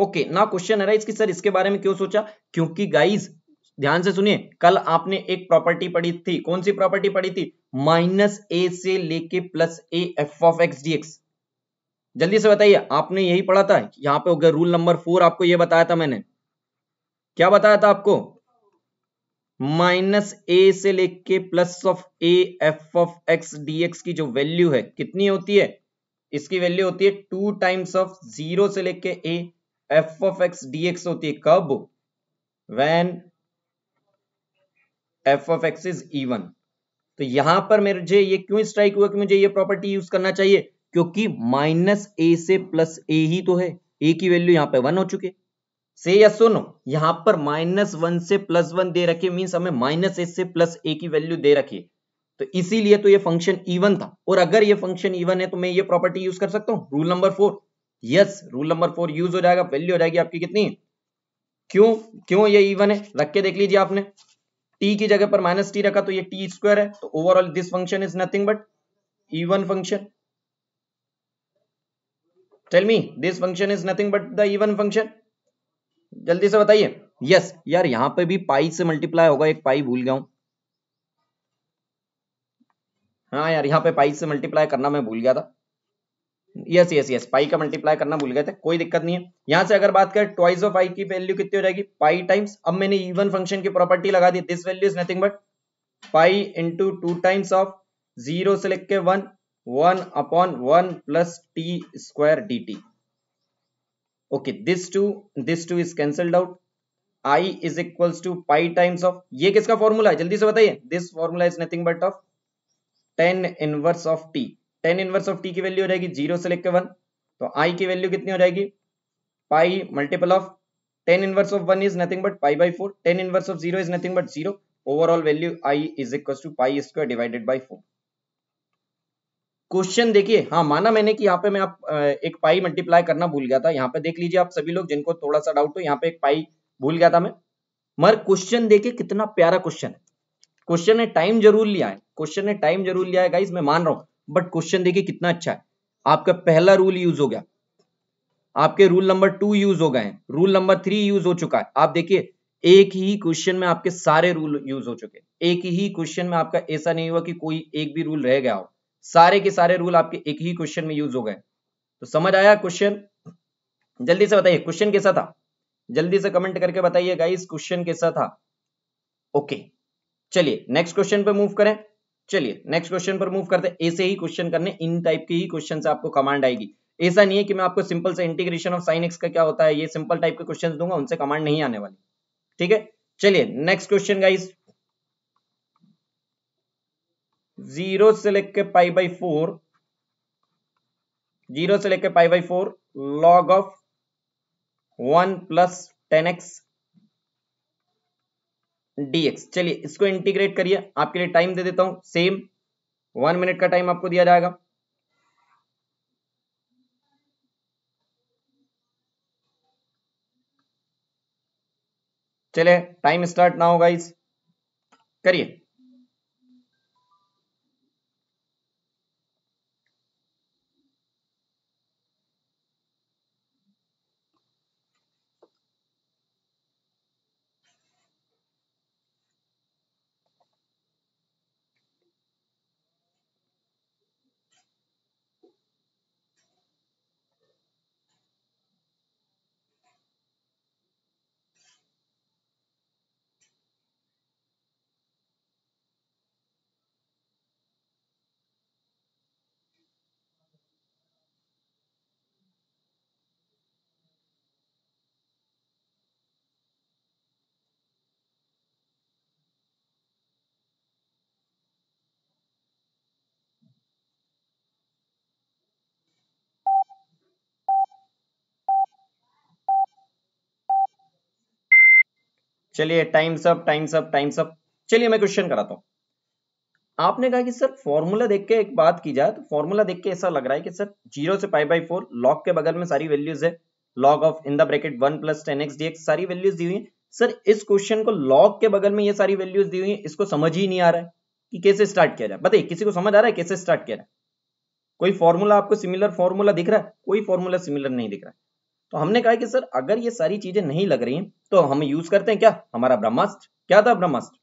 okay ना question है इसकी sir इसके बारे में क्यों सोचा क्योंकि गाइज ध्यान से सुनिए कल आपने एक प्रॉपर्टी पढ़ी थी कौन सी प्रॉपर्टी पढ़ी थी माइनस ए से लेके plus a f of x d x जल्दी से बताइए आपने यही पढ़ा था यहां पे रूल नंबर फोर आपको ये बताया था मैंने क्या बताया था आपको माइनस ए से लेके plus of a f of x d x की जो वैल्यू है कितनी होती है इसकी वैल्यू होती है टू टाइम्स ऑफ जीरो से लेके a f of x d x होती है कब when f of x is even तो यहां पर मुझे ये क्यों स्ट्राइक हुआ कि मुझे ये प्रॉपर्टी यूज करना चाहिए क्योंकि माइनस ए से प्लस ए ही तो है ए की वैल्यू यहां पे वन हो चुके से या सुनो यहां पर माइनस वन से प्लस वन दे रखे मीन्स हमें माइनस ए से प्लस ए की वैल्यू दे रखी है तो इसीलिए तो ये फंक्शन इवन था और अगर ये फंक्शन इवन है तो मैं ये प्रॉपर्टी यूज कर सकता हूं rule number four yes rule number four use हो जाएगा वैल्यू हो जाएगी आपकी कितनी क्यों क्यों ये इवन है रख के देख लीजिए आपने टी की जगह पर माइनस टी रखा तो ये टी स्क्वायर है तो overall this function is nothing but even function tell me this function is nothing but the even function जल्दी से बताइए यस yes, यार यहां पे भी पाई से मल्टीप्लाई होगा एक पाई भूल गया हूं हाँ यार यहाँ पे पाई से मल्टीप्लाई करना मैं भूल गया था यस यस यस पाई का मल्टीप्लाई करना भूल गए थे कोई दिक्कत नहीं है यहां से अगर बात करें ट्वाइस ऑफ आई की वैल्यू कितनी हो जाएगी पाई टाइम्स अब मैंने इवन फंक्शन की प्रॉपर्टी लगा दी this value is nothing but pi into two times of zero से लिख के one one upon one plus t square d t okay this two this two is cancelled out I is equals to pi times of ये किसका formula है जल्दी से बताइए this formula is nothing but of tan inverse of t tan inverse of t की value हो जाएगी zero से लेकर वन तो आई की वैल्यू कितनी हो जाएगी pi multiple of tan inverse of one is nothing but pi by four tan inverse of zero is nothing but zero overall value I is equal to pi square divided by four question देखिए हाँ माना मैंने कि यहाँ पे मैं आप एक पाई मल्टीप्लाई करना भूल गया था यहाँ पे देख लीजिए आप सभी लोग जिनको थोड़ा सा डाउट हो यहाँ पे एक पाई भूल गया था मैं मगर क्वेश्चन देखिए कितना प्यारा क्वेश्चन है क्वेश्चन ने टाइम जरूर लिया है क्वेश्चन ने टाइम जरूर लिया है गाइस मैं मान रहा हूँ बट क्वेश्चन देखिए कितना अच्छा है आपका पहला रूल यूज हो गया आपके रूल नंबर टू यूज हो गए हैं रूल नंबर थ्री यूज हो चुका है आप देखिए एक ही क्वेश्चन में आपके सारे रूल यूज हो चुके एक ही क्वेश्चन में आपका ऐसा नहीं हुआ कि कोई एक भी रूल रह गया हो सारे के सारे रूल आपके एक ही क्वेश्चन में यूज हो गए तो समझ आया क्वेश्चन जल्दी से बताइए क्वेश्चन कैसा था जल्दी से कमेंट करके बताइए गाइस क्वेश्चन कैसा था ओके चलिए नेक्स्ट क्वेश्चन पे मूव करें चलिए नेक्स्ट क्वेश्चन पर मूव करते हैं ऐसे ही क्वेश्चन करने इन टाइप के ही क्वेश्चन से आपको कमांड आएगी ऐसा नहीं है कि मैं आपको सिंपल से इंटीग्रेशन ऑफ साइन एक्स का क्या होता है ये सिंपल टाइप के क्वेश्चन दूंगा उनसे कमांड नहीं आने वाली ठीक है चलिए नेक्स्ट क्वेश्चन गाइस जीरो से लेके पाई बाई फोर जीरो से लेके pi by four log of one plus tan x dx चलिए इसको इंटीग्रेट करिए आपके लिए टाइम दे देता हूं सेम वन मिनट का टाइम आपको दिया जाएगा चले टाइम स्टार्ट ना होगा इस करिए चलिए times up times up times up चलिए मैं क्वेश्चन कराता हूँ आपने कहा कि सर फॉर्मूला देख के एक बात की जाए तो फॉर्मूला देख के ऐसा लग रहा है कि सर जीरो से पाई बाई फोर लॉग के बगल में सारी वैल्यूज है log of in the bracket one plus tan x d x सारी वैल्यूज दी हुई है सर इस क्वेश्चन को लॉग के बगल में ये सारी वैल्यूज दी हुई है इसको समझ ही नहीं आ रहा है कि कैसे स्टार्ट किया जाए बताइए किसी को समझ आ रहा है कैसे स्टार्ट किया जाए कोई फॉर्मूला आपको सिमिलर फॉर्मूला दिख रहा है कोई फॉर्मूला सिमिलर नहीं दिख रहा है तो हमने कहा कि सर अगर ये सारी चीजें नहीं लग रही हैं तो हम यूज करते हैं क्या हमारा ब्रह्मास्त्र क्या था ब्रह्मास्त्र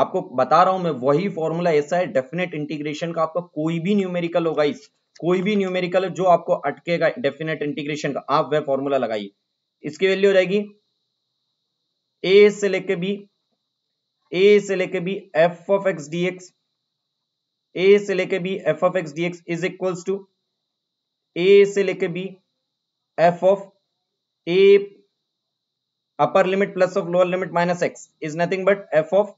आपको बता रहा हूं मैं वही फॉर्मूला ऐसा है डेफिनेट इंटीग्रेशन का आपका कोई भी न्यूमेरिकल होगा इस कोई भी न्यूमेरिकल जो आपको अटकेगा डेफिनेट इंटीग्रेशन का आप वह फॉर्मूला लगाइए इसकी वैल्यू हो जाएगी ए से लेके बी ए से लेके b f of x d x a से लेके b f of x d x is equals to a से लेके b f of a upper limit plus of lower limit minus x is nothing but ऑफ of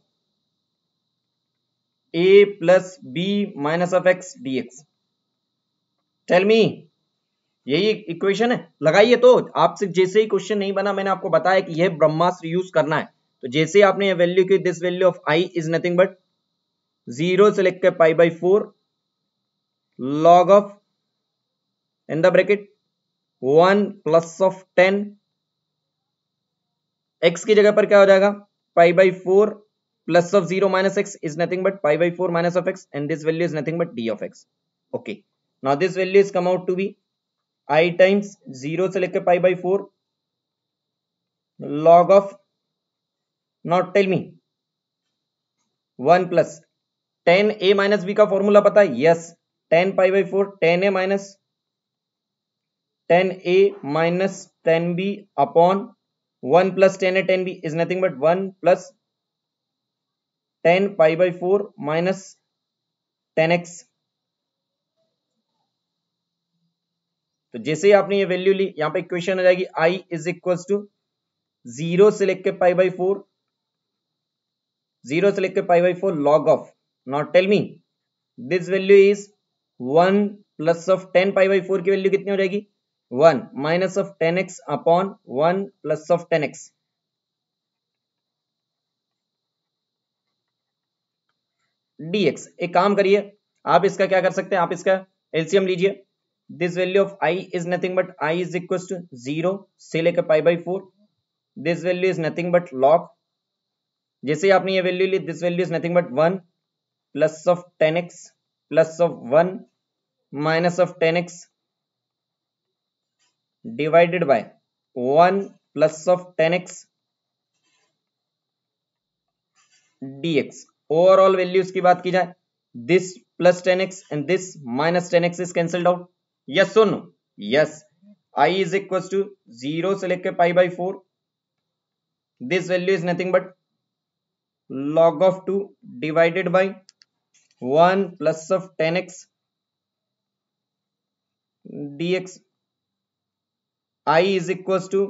a plus b minus of x dx tell me यही equation है लगाइए तो आपसे जैसे ही question नहीं बना मैंने आपको बताया कि यह ब्रह्मास्त्र यूज करना है तो जैसे आपने वैल्यू की this value of I is nothing but zero से लेकर pi by four log of in the bracket one plus of tan x की जगह पर क्या हो जाएगा pi by four plus of zero minus x is nothing but pi by four minus of x and this value is nothing but d of x okay now this value is come out to be I times zero से लेकर pi by four log of not tell me one plus tan a minus b का formula पता है yes tan pi by four tan a minus tan a minus tan b upon one plus tan a tan b is nothing but one plus tan pi by four minus tan x तो जैसे ही आपने ये value ली यहां पे question आ जाएगी I is equal to zero से लेके पाई बाई फोर जीरो से लेके pi by four log of not tell me this value is one plus of tan pi by four की वैल्यू कितनी हो जाएगी one minus 1 minus of 10x upon 1 plus of 10x. dx एक काम करिए आप इसका क्या कर सकते हैं आप इसका एलसीएम लीजिए this value of I is nothing but I is equal to zero से लेकर pi by four this value is nothing but log जैसे आपने ये वैल्यू ली this value is nothing but one plus of tan x plus of one minus of tan x divided by one plus of tan x dx overall values की बात की जाए this plus tan x and this minus tan x is cancelled out yes so no yes I is equal to zero से लेकर pi by four this value is nothing but log of two 2 by one plus of tan x dx I is equal to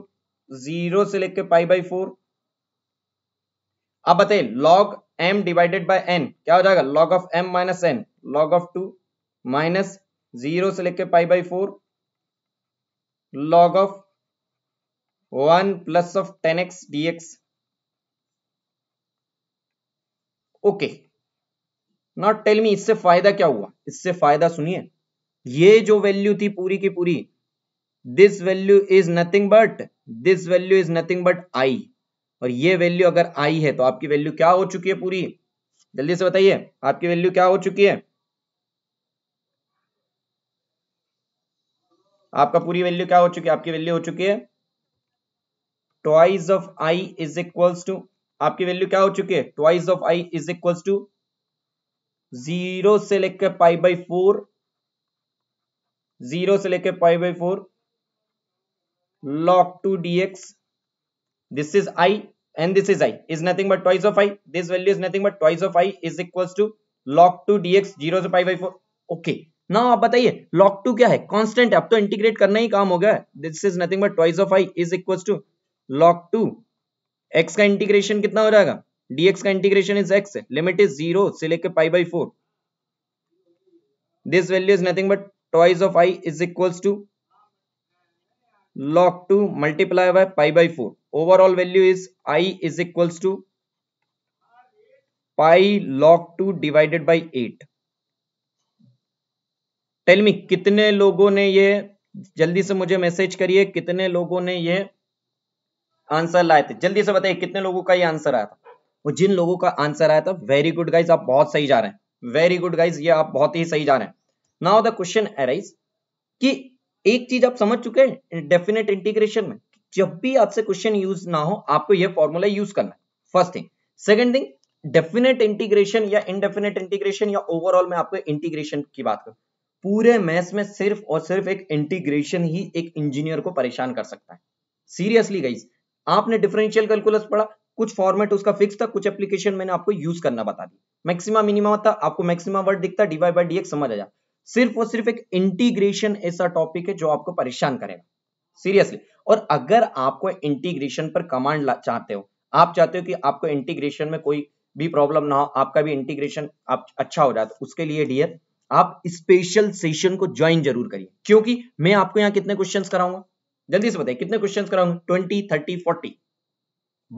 zero से लेके pi by four अब बताइए log m divided by n क्या हो जाएगा log of m minus n log of two minus zero से लेके pi by four log of one plus of tan x d x okay not tell me इससे फायदा क्या हुआ इससे फायदा सुनिए ये जो वैल्यू थी पूरी की पूरी this value is nothing but this value is nothing but I और ये वैल्यू अगर आई है तो आपकी वैल्यू क्या हो चुकी है पूरी जल्दी से बताइए आपकी वैल्यू क्या हो चुकी है आपका पूरी वैल्यू क्या हो चुकी है आपकी वैल्यू हो चुकी है twice of I is equals to आपकी वैल्यू क्या हो चुकी है twice of I is equals to zero से लेकर पाई बाई फोर जीरो से लेकर pi by four log 2 dx this is i and this is i is nothing but twice of i this value is nothing but twice of i is equals to log 2 dx 0 से pi by four okay ना आप बताइए log 2 क्या है constant है अब तो integrate करना ही काम हो गया this is nothing but twice of I is equals to log 2 x का इंटीग्रेशन कितना हो जाएगा dx का integration is x limit is 0 से लेके pi by 4 this value is nothing but twice of I is equals to log 2 multiplied by pi by 4 overall value is i is equals to pi log 2 divided by 8 tell me कितने लोगों ने ये जल्दी से मुझे message करिए कितने लोगों ने ये आंसर लाए थे जल्दी से बताइए कितने लोगों का ये आंसर आया था और जिन लोगों का आंसर आया था वेरी गुड गाइज आप बहुत सही जा रहे हैं वेरी गुड गाइज ये आप बहुत ही सही जा रहे हैं नाउ द क्वेश्चन एराइज कि एक चीज आप समझ चुके हैं डेफिनेट इंटीग्रेशन में जब भी आपसे क्वेश्चन यूज ना हो आपको यह फॉर्मूला यूज करना है first thing second thing definite integration या इनडेफिनेट इंटीग्रेशन या ओवरऑल में आपको इंटीग्रेशन की बात करूं पूरे मैथ्स में सिर्फ और सिर्फ एक इंटीग्रेशन ही एक इंजीनियर को परेशान कर सकता है सीरियसली गाइज आपने डिफरेंशियल कैलकुलस पढ़ा कुछ फॉर्मेट उसका फिक्स था कुछ एप्लीकेशन मैंने आपको यूज करना बता दी मैक्सिमा मिनिमा था आपको मैक्सिमा वर्ड दिखता डीवाई बाई डी समझ आ आया सिर्फ और सिर्फ एक इंटीग्रेशन ऐसा टॉपिक है जो आपको परेशान करेगा सीरियसली और अगर आपको इंटीग्रेशन पर कमांड चाहते हो आप चाहते हो कि आपको इंटीग्रेशन में कोई भी प्रॉब्लम ना हो आपका भी इंटीग्रेशन आप अच्छा हो जाए तो उसके लिए डियर आप स्पेशल सेशन को ज्वाइन जरूर करिए क्योंकि मैं आपको यहां कितने क्वेश्चन कराऊंगा जल्दी से बताइए कितने क्वेश्चन कराऊंगा twenty thirty forty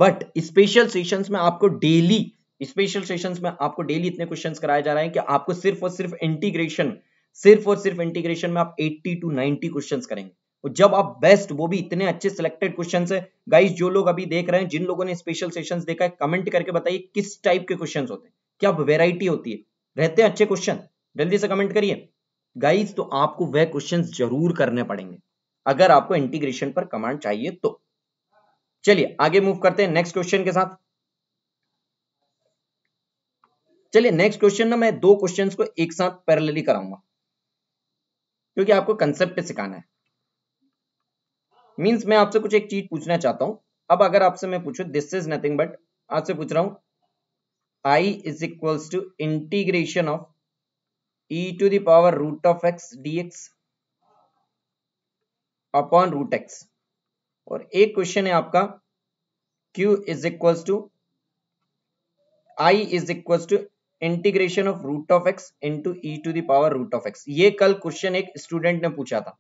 but special session में आपको डेली स्पेशल सेशन में आपको डेली इतने क्वेश्चन कराए जा रहे हैं कि आपको सिर्फ और सिर्फ इंटीग्रेशन सिर्फ और सिर्फ इंटीग्रेशन में आप 80 टू 90 क्वेश्चंस करेंगे और तो जब आप बेस्ट वो भी इतने अच्छे सिलेक्टेड क्वेश्चन है गाइज जो लोग अभी देख रहे हैं जिन लोगों ने स्पेशल सेशन देखा है कमेंट करके बताइए किस टाइप के क्वेश्चन होते हैं क्या वेराइटी होती है रहते हैं अच्छे क्वेश्चन जल्दी से कमेंट करिए गाइज तो आपको वह क्वेश्चन जरूर करने पड़ेंगे अगर आपको इंटीग्रेशन पर कमांड चाहिए तो चलिए आगे मूव करते हैं नेक्स्ट क्वेश्चन के साथ चलिए नेक्स्ट क्वेश्चन ना मैं दो क्वेश्चंस को एक साथ पैरेलली कराऊंगा क्योंकि आपको कंसेप्ट पे सिखाना है मीन्स मैं आपसे कुछ एक चीज पूछना चाहता हूं अब अगर आपसे मैं पूछू दिस इज नथिंग बट आपसे पूछ रहा हूं I is equals to integration of e to the power root of x d x upon root x और एक क्वेश्चन है आपका q is equals to i is equals to integration of root of x into e to the power root of x ये कल question एक student ने पूछा था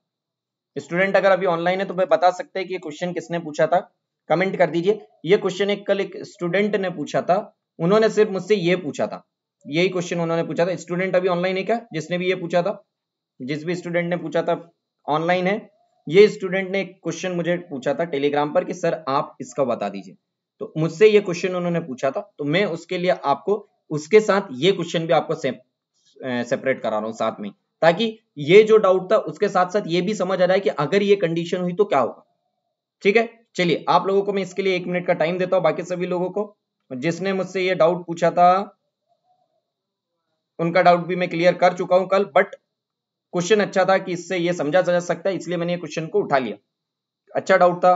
स्टूडेंट अगर अभी ऑनलाइन है तो मैं बता सकते हैं कि ये क्वेश्चन किसने पूछा था कमेंट कर दीजिए ये क्वेश्चन एक कल एक स्टूडेंट ने पूछा था उन्होंने सिर्फ मुझसे ये पूछा था यही क्वेश्चन उन्होंने पूछा था स्टूडेंट अभी ऑनलाइन है क्या जिसने भी ये पूछा था जिस भी स्टूडेंट ने पूछा था ऑनलाइन है ये स्टूडेंट ने एक क्वेश्चन मुझे पूछा था टेलीग्राम पर कि सर आप इसका बता दीजिए तो मुझसे ये क्वेश्चन उन्होंने पूछा था तो मैं उसके लिए आपको उसके साथ ये क्वेश्चन भी आपको से, सेपरेट करा रहा हूं साथ में ताकि ये जो डाउट था उसके साथ साथ ये भी समझ आ जाए कि अगर ये कंडीशन हुई तो क्या होगा ठीक है चलिए आप लोगों को मैं इसके लिए एक मिनट का टाइम देता हूं बाकी सभी लोगों को जिसने मुझसे ये डाउट पूछा था उनका डाउट भी मैं क्लियर कर चुका हूं कल बट क्वेश्चन अच्छा था कि इससे ये समझा जा सकता है इसलिए मैंने ये क्वेश्चन को उठा लिया अच्छा डाउट था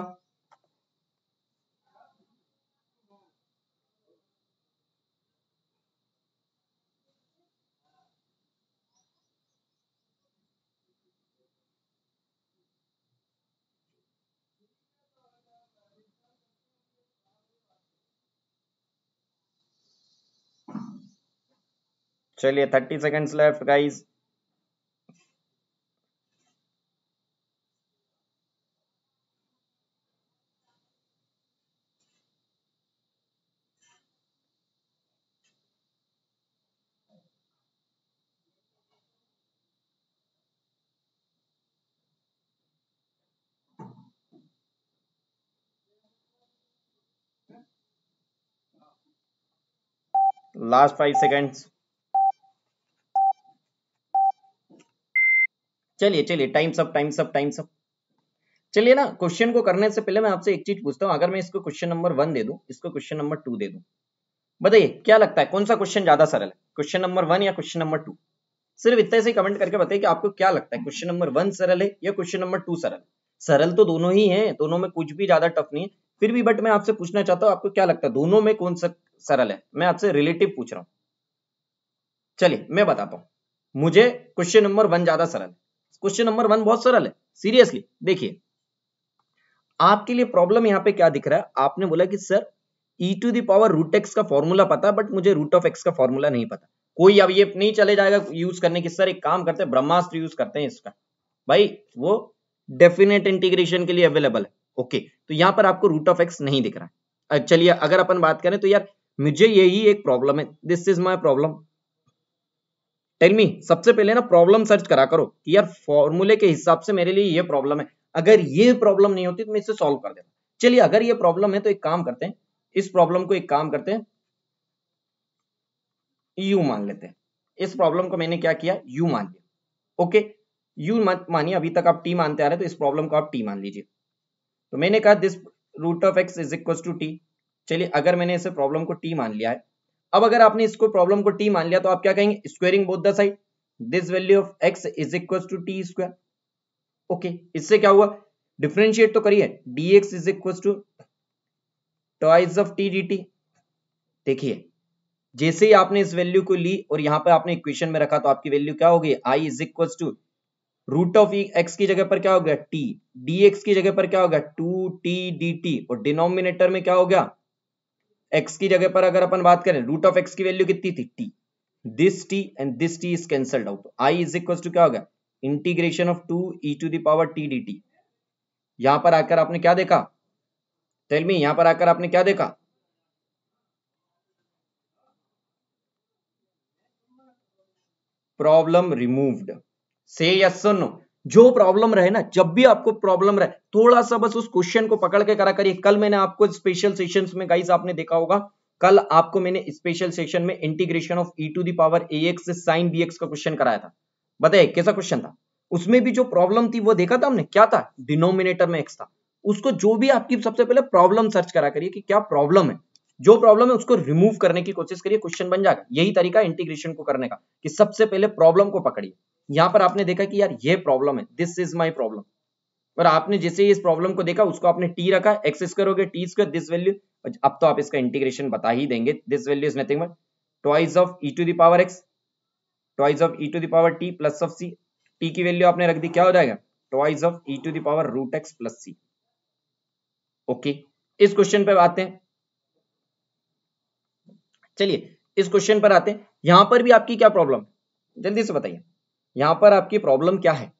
चलिए thirty seconds left guys last five seconds चलिए चलिए times up times up times up चलिए ना क्वेश्चन को करने से पहले मैं आपसे एक चीज पूछता हूँ अगर मैं इसको क्वेश्चन नंबर वन दे दू इसको क्वेश्चन नंबर टू दे दू बताइए क्या लगता है कौन सा क्वेश्चन ज्यादा सरल है क्वेश्चन नंबर वन या क्वेश्चन नंबर टू सिर्फ इतने से कमेंट करके बताइए कि आपको क्या लगता है क्वेश्चन नंबर वन सरल है या क्वेश्चन नंबर टू सरल सरल तो दोनों ही है दोनों में कुछ भी ज्यादा टफ नहीं है फिर भी बट मैं आपसे पूछना चाहता हूँ आपको क्या लगता है दोनों में कौन सा सरल है मैं आपसे रिलेटिव पूछ रहा हूँ चलिए मैं बताता हूँ मुझे क्वेश्चन नंबर वन ज्यादा सरल है क्वेश्चन नंबर वन बहुत सरल है सीरियसली देखिए आपके लिए प्रॉब्लम यहाँ पे क्या दिख रहा है आपने बोला कि sir e to the power root x का फॉर्मूला पता बट मुझे रूट ऑफ एक्स का फॉर्मूला नहीं पता कोई अब ये नहीं चले जाएगा यूज करने की सर एक काम करते हैं ब्रह्मास्त्र यूज करते हैं इसका भाई वो डेफिनेट इंटीग्रेशन के लिए अवेलेबल है ओके तो यहाँ पर आपको रूट ऑफ एक्स नहीं दिख रहा है चलिए अगर अपन बात करें तो यार मुझे यही एक प्रॉब्लम है this is my problem tell me सबसे पहले ना प्रॉब्लम सर्च करा करो कि यार फॉर्मूले के हिसाब से मेरे लिए ये प्रॉब्लम है अगर ये प्रॉब्लम नहीं होती तो मैं इसे सॉल्व कर देता चलिए अगर ये प्रॉब्लम है तो एक काम करते हैं इस प्रॉब्लम को एक काम करते हैं यू मान लेते हैं इस प्रॉब्लम को मैंने क्या किया यू मान लिया ओके यू मानिए अभी तक आप टी मानते आ रहे तो इस प्रॉब्लम को आप टी मान लीजिए तो मैंने कहा this root of x is equal to t चलिए अगर मैंने इसे प्रॉब्लम को टी मान लिया है अब अगर आपने इसको प्रॉब्लम को टी मान लिया तो आप क्या कहेंगे squaring both the side this value of x is equal to t square okay इससे क्या हुआ डिफ्रेंशिएट तो करिए d x is equal to twice of t d t देखिए जैसे ही आपने इस वैल्यू को ली और यहां पर आपने इक्वेशन में रखा तो आपकी वैल्यू क्या होगी I is equal to root of x की जगह पर क्या हो गया टी डी एक्स की जगह पर क्या हो गया टू टी डी टी और डिनोमिनेटर में क्या हो गया एक्स की जगह पर अगर अपन बात करें रूट ऑफ एक्स की वैल्यू कितनी थी t this t and this t is cancelled out I is equal to क्या गया integration of two e to the power t d t यहां पर आकर आपने क्या देखा टेल मी यहां पर आकर आपने क्या देखा problem removed say yes no जो प्रॉब्लम रहे ना जब भी आपको प्रॉब्लम रहे थोड़ा सा बस उस क्वेश्चन को पकड़ के करा करिए कल मैंने आपको स्पेशल सेशन में गाइस आपने देखा होगा कल आपको मैंने स्पेशल सेशन में integration of e to the power a x sine b x का क्वेश्चन कराया था बताइए कैसा क्वेश्चन था उसमें भी जो प्रॉब्लम थी वो देखा था हमने क्या था डिनोमिनेटर में एक्स था उसको जो भी आपकी सबसे पहले प्रॉब्लम सर्च करा करिए कि क्या प्रॉब्लम है जो प्रॉब्लम है उसको रिमूव करने की कोशिश करिए क्वेश्चन बन जाएगा यही तरीका इंटीग्रेशन को करने का कि सबसे पहले प्रॉब्लम को पकड़िए यहां पर आपने देखा कि यार ये प्रॉब्लम है दिस इज माई प्रॉब्लम और आपने जैसे ही इस प्रॉब्लम को देखा उसको आपने टी रखा एक्सेस करोगे टी स्क्र दिस वैल्यू अब तो आप इसका इंटीग्रेशन बता ही देंगे this value is nothing but twice of e to the power x twice of e to the power t plus of c t की वैल्यू आपने रख दी क्या हो जाएगा twice of e to the power root x plus c okay इस question पर आते हैं चलिए इस क्वेश्चन पर आते हैं यहां पर भी आपकी क्या प्रॉब्लम जल्दी से बताइए यहाँ पर आपकी प्रॉब्लम क्या है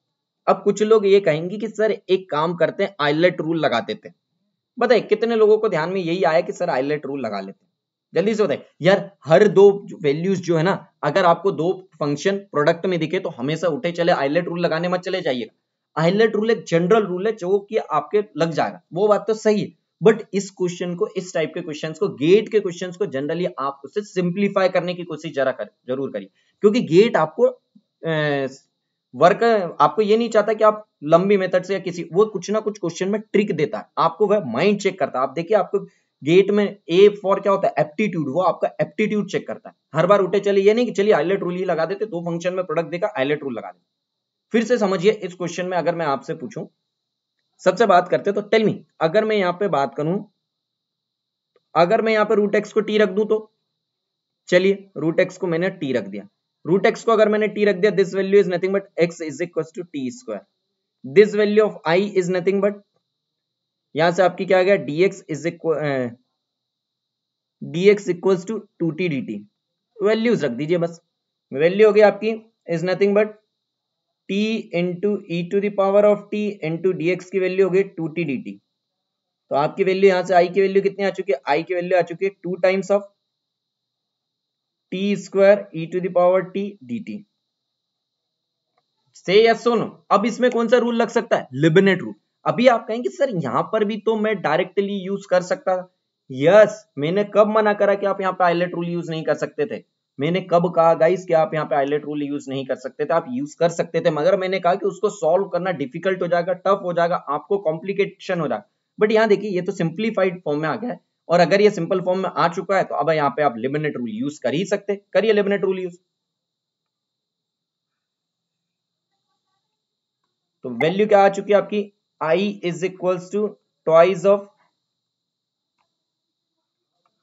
अब कुछ लोग ये कहेंगे कि सर एक काम करते हैं आईलेट रूल लगा देते हैं बताए कितने लोगों को ध्यान में यही आया कि सर आईलेट रूल लगा लेते हैं जल्दी से बताए यार हर दो वैल्यूज जो है ना अगर आपको दो फंक्शन प्रोडक्ट में दिखे तो हमेशा उठे चले आईलेट रूल लगाने मत चले जाइएगा आईलेट रूल एक जनरल रूल है जो कि आपके लग जाएगा वो बात तो सही है बट इस क्वेश्चन को इस टाइप के क्वेश्चन को गेट के क्वेश्चन को जनरली आप उसे सिंप्लीफाई करने की कोशिश जरा कर जरूर करिए क्योंकि गेट आपको वर्क आपको ये नहीं चाहता कि आप लंबी मेथड से या किसी वो कुछ ना कुछ क्वेश्चन में ट्रिक देता है आपको वह माइंड चेक करता है आप देखिए आपको गेट में ए फॉर क्या होता है एप्टीट्यूड वो आपका एप्टीट्यूड चेक करता है हर बार उठे चले ये नहीं कि चलिए आईलेट रूल ही लगा देते दो फंक्शन में प्रोडक्ट देखा आईलेट रूल लगा देते फिर से समझिए इस क्वेश्चन में अगर मैं आपसे पूछूं सबसे बात करते तो टेल मी अगर मैं यहाँ पे बात करूं अगर मैं यहाँ पे रूट एक्स को टी रख दू तो चलिए रूट एक्स को मैंने टी रख दिया रूट एक्स को अगर मैंने टी रख दिया this value is nothing but x is equal to t square this value of I is nothing but यहां से आपकी क्या आ गया d x is equal d x equal to two t d t values रख दीजिए बस value हो गई आपकी is nothing but t into e to the power of t into d x की वैल्यू हो गई टू टी डी टी तो आपकी वैल्यू यहां से आई की वैल्यू कितनी आ चुकी है आई की वैल्यू आ चुकी है two times of t square e to the power t d t say yes सोनो अब इसमें कौन सा रूल लग सकता है लिबनेट रूल अभी आप कहेंगे सर यहां पर भी तो मैं डायरेक्टली यूज कर सकता था यस मैंने कब मना करा कि आप यहाँ पे आईलेट रूल यूज नहीं कर सकते थे मैंने कब कहा गाइस कि आप यहाँ पे आईलेट रूल यूज नहीं कर सकते थे आप यूज कर सकते थे मगर मैंने कहा कि उसको सॉल्व करना डिफिकल्ट हो जाएगा टफ हो जाएगा आपको कॉम्प्लिकेशन हो जाएगा बट यहाँ देखिए ये तो सिंप्लीफाइड फॉर्म में आ गया है और अगर ये सिंपल फॉर्म में आ चुका है तो अब यहाँ पे आप लिमिनेट रूल यूज कर ही सकते करिए लिमिनेट रूल यूज तो वैल्यू क्या आ चुकी है आपकी I is equals to twice of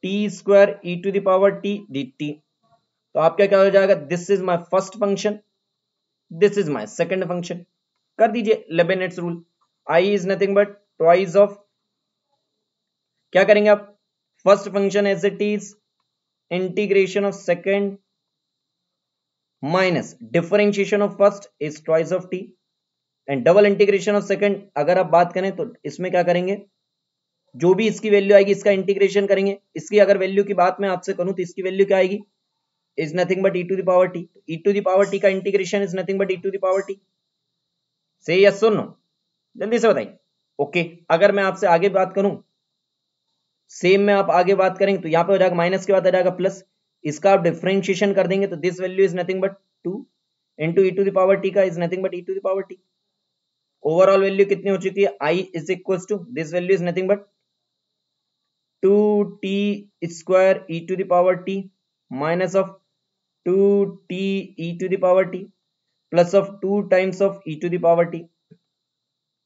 t square e to the power t d t तो आपका क्या हो जाएगा this is my first function this is my second function कर दीजिए Leibniz rule I is nothing but twice of क्या करेंगे आप first function as it is integration of second minus differentiation of first is twice of t and double integration of second अगर आप बात करें तो इसमें क्या करेंगे जो भी इसकी वैल्यू आएगी इसका इंटीग्रेशन करेंगे इसकी अगर वैल्यू की बात मैं आपसे करूं तो इसकी वैल्यू क्या आएगी is nothing but e to the power t e to the power t का integration is nothing but e to the power t say yes सुनो जल्दी से बताइए ओके okay. अगर मैं आपसे आगे बात करूं सेम में आप आगे बात करेंगे तो यहाँ पे हो जाएगा माइनस के बाद आ जाएगा प्लस इसका आप डिफ्रेंशिएशन कर देंगे तो this value is nothing but two two e to the power t का is nothing but e to the power t overall value कितनी हो चुकी है I is equal to this value is nothing but two t square e to the power t minus of two t e to the power t plus of two times of e to the power t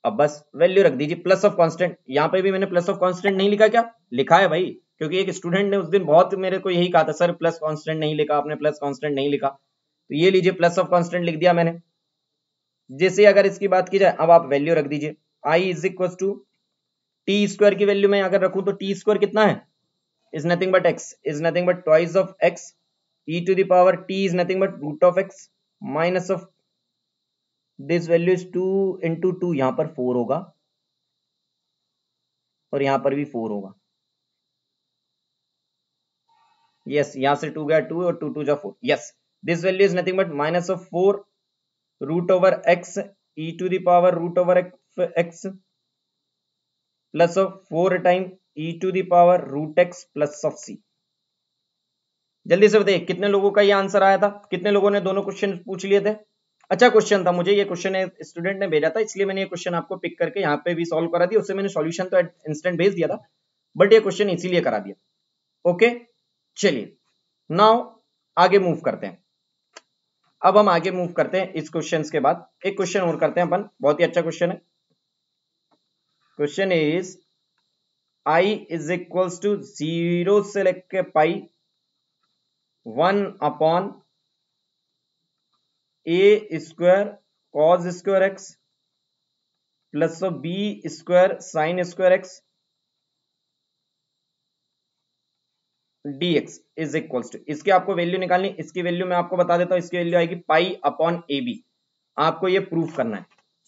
अब बस value रख दीजिए plus of constant यहाँ पे भी मैंने plus of constant नहीं लिखा क्या लिखा है भाई क्योंकि एक स्टूडेंट ने उस दिन बहुत मेरे को यही कहा था सर प्लस कांस्टेंट नहीं लिखा आपने प्लस कांस्टेंट नहीं लिखा तो ये लीजिए प्लस ऑफ कांस्टेंट लिख दिया मैंने जैसे अगर इसकी बात की जाए अब आप वैल्यू रख दीजिए I is equal to t square की वैल्यू मैं अगर रखूं तो टी स्क्वायर कितना है is nothing but x is nothing but twice of x e to the power t is nothing but root of x minus of this value is two into two यहां पर four होगा और यहां पर भी four होगा यस yes, से two गया टू और टू टू जा four yes this value is nothing but minus of four root over x e to the power root over x plus of four time e to the power root x plus of c जल्दी से बताइए कितने लोगों का ये answer आया था कितने लोगों ने दोनों क्वेश्चन पूछ लिए थे अच्छा क्वेश्चन था मुझे ये क्वेश्चन स्टूडेंट ने भेजा था इसलिए मैंने ये क्वेश्चन आपको पिक करके यहाँ पे भी सॉल्व करा दिया उससे मैंने सॉल्यूशन तो इंस्टेंट भेज दिया था बट ये क्वेश्चन इसीलिए करा दिया ओके चलिए नाउ आगे मूव करते हैं अब हम आगे मूव करते हैं इस क्वेश्चन के बाद एक क्वेश्चन और करते हैं अपन बहुत ही अच्छा क्वेश्चन है question is I is equals to zero से लेके pi one upon a square cos square x plus b square sine square x dx is equal to इसके आपको वैल्यू निकालनी इसकी वैल्यू मैं आपको बता देता हूं इसकी वैल्यू आएगी पाई अपॉन ए बी आपको ये प्रूफ करना है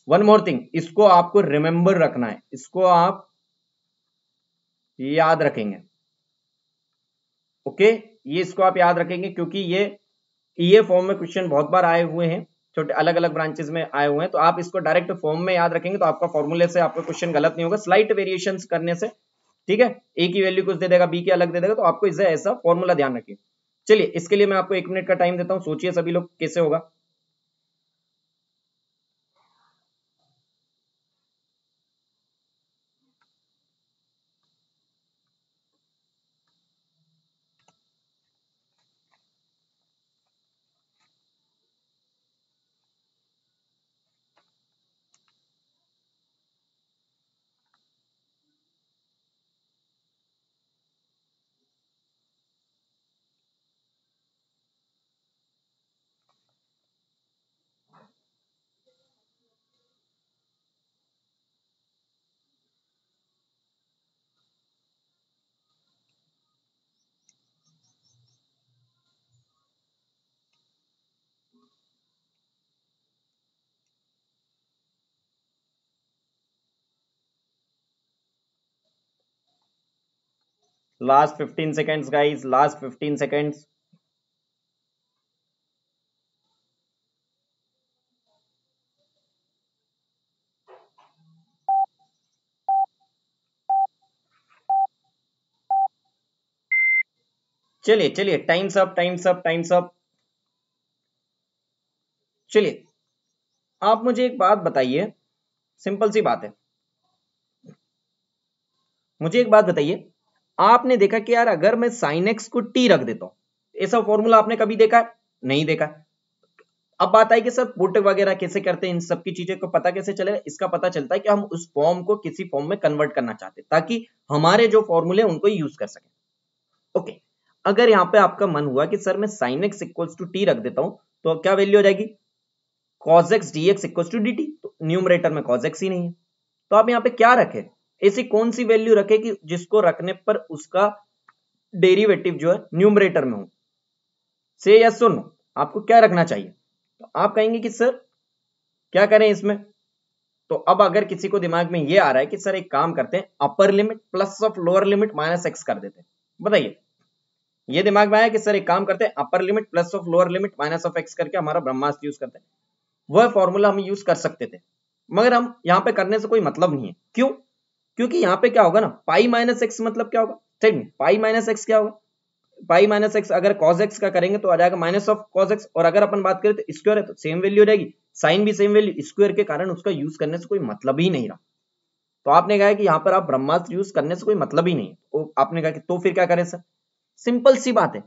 वन मोर थिंग इसको आपको रिमेंबर रखना है इसको आप याद रखेंगे ओके okay? ये इसको आप याद रखेंगे क्योंकि ये ये फॉर्म में क्वेश्चन बहुत बार आए हुए हैं छोटे अलग अलग ब्रांचेस में आए हुए हैं तो आप इसको डायरेक्ट फॉर्म में याद रखेंगे तो आपका फॉर्मूले से आपका क्वेश्चन गलत नहीं होगा स्लाइट वेरिएशन करने से ठीक है ए की वैल्यू कुछ दे देगा बी की अलग दे देगा तो आपको इससे ऐसा फॉर्मूला ध्यान रखिए चलिए इसके लिए मैं आपको एक मिनट का टाइम देता हूँ सोचिए सभी लोग कैसे होगा last 15 seconds guys last 15 seconds चलिए चलिए times up times up times up चलिए आप मुझे एक बात बताइए सिंपल सी बात है मुझे एक बात बताइए आपने देखा कि यार अगर मैं साइन एक्स को टी रख देता हूं ऐसा फॉर्मूला आपने कभी देखा है नहीं देखा अब बात आई कि सर पुट वगैरह कैसे करते हैं इन सब की को पता कैसे चलेगा इसका पता चलता है कि हम उस फॉर्म को किसी फॉर्म में कन्वर्ट करना चाहते हैं ताकि हमारे जो फॉर्मूले उनको यूज कर सके ओके अगर यहाँ पे आपका मन हुआ कि सर मैं sine x equals to t रख देता हूं तो क्या वैल्यू हो जाएगी cos x d x equals to d t तो न्यूमरेटर में कॉज एक्स ही नहीं है तो आप यहाँ पे क्या रखे ऐसी कौन सी वैल्यू रखे कि जिसको रखने पर उसका डेरिवेटिव जो है न्यूमरेटर में हो से या और नो आपको क्या रखना चाहिए तो आप कहेंगे कि सर क्या करें इसमें तो अब अगर किसी को दिमाग में ये आ रहा है कि सर एक काम करते हैं upper limit plus of lower limit minus x कर देते हैं बताइए ये दिमाग में आया कि सर एक काम करते हैं upper limit plus of lower limit minus of x करके हमारा ब्रह्मास्त्र यूज करते हैं वह फॉर्मूला हम यूज कर सकते थे मगर हम यहां पे करने से कोई मतलब नहीं है क्यों क्योंकि यहाँ पे क्या होगा ना पाई माइनस एक्स मतलब क्या होगा ठीक पाई माइनस एक्स क्या होगा पाई माइनस एक्स अगर कॉज एक्स का करेंगे तो आ जाएगा माइनस ऑफ कॉज एक्स और अगर अपन बात करें तो स्क्वायर है तो सेम वैल्यू रहेगी साइन भी सेम वैल्यू स्क्वायर के कारण उसका यूज करने से कोई मतलब ही नहीं रहा तो आपने कहा कि यहाँ पर आप ब्रह्मास्त्र यूज करने से कोई मतलब ही नहीं तो आपने कहा कि तो फिर क्या करें सर सिंपल सी बात है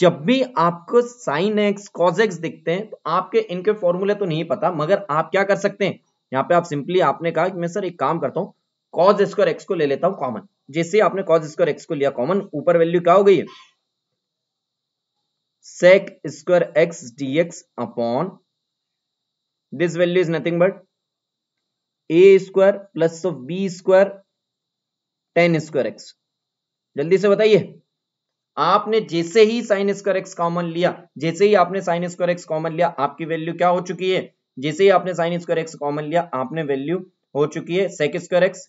जब भी आपको साइन एक्स कॉज एक्स दिखते हैं तो आपके इनके फॉर्मूले तो नहीं पता मगर आप क्या कर सकते हैं यहाँ पे आप सिंपली आपने कहा कि मैं सर एक काम करता हूँ कॉज स्क्वायर एक्स को ले लेता हूं कॉमन जैसे आपने कॉज स्क्वायर एक्स को लिया कॉमन ऊपर वैल्यू क्या हो गई है sec square x dx upon this value is nothing but a square plus of b square tan square x जल्दी से बताइए आपने जैसे ही साइन स्क्वायर एक्स कॉमन लिया जैसे ही आपने साइन स्क्वायर एक्स कॉमन लिया आपकी वैल्यू क्या हो चुकी है जैसे ही आपने साइन स्क्वायर एक्स कॉमन लिया आपने वैल्यू हो चुकी है sec square x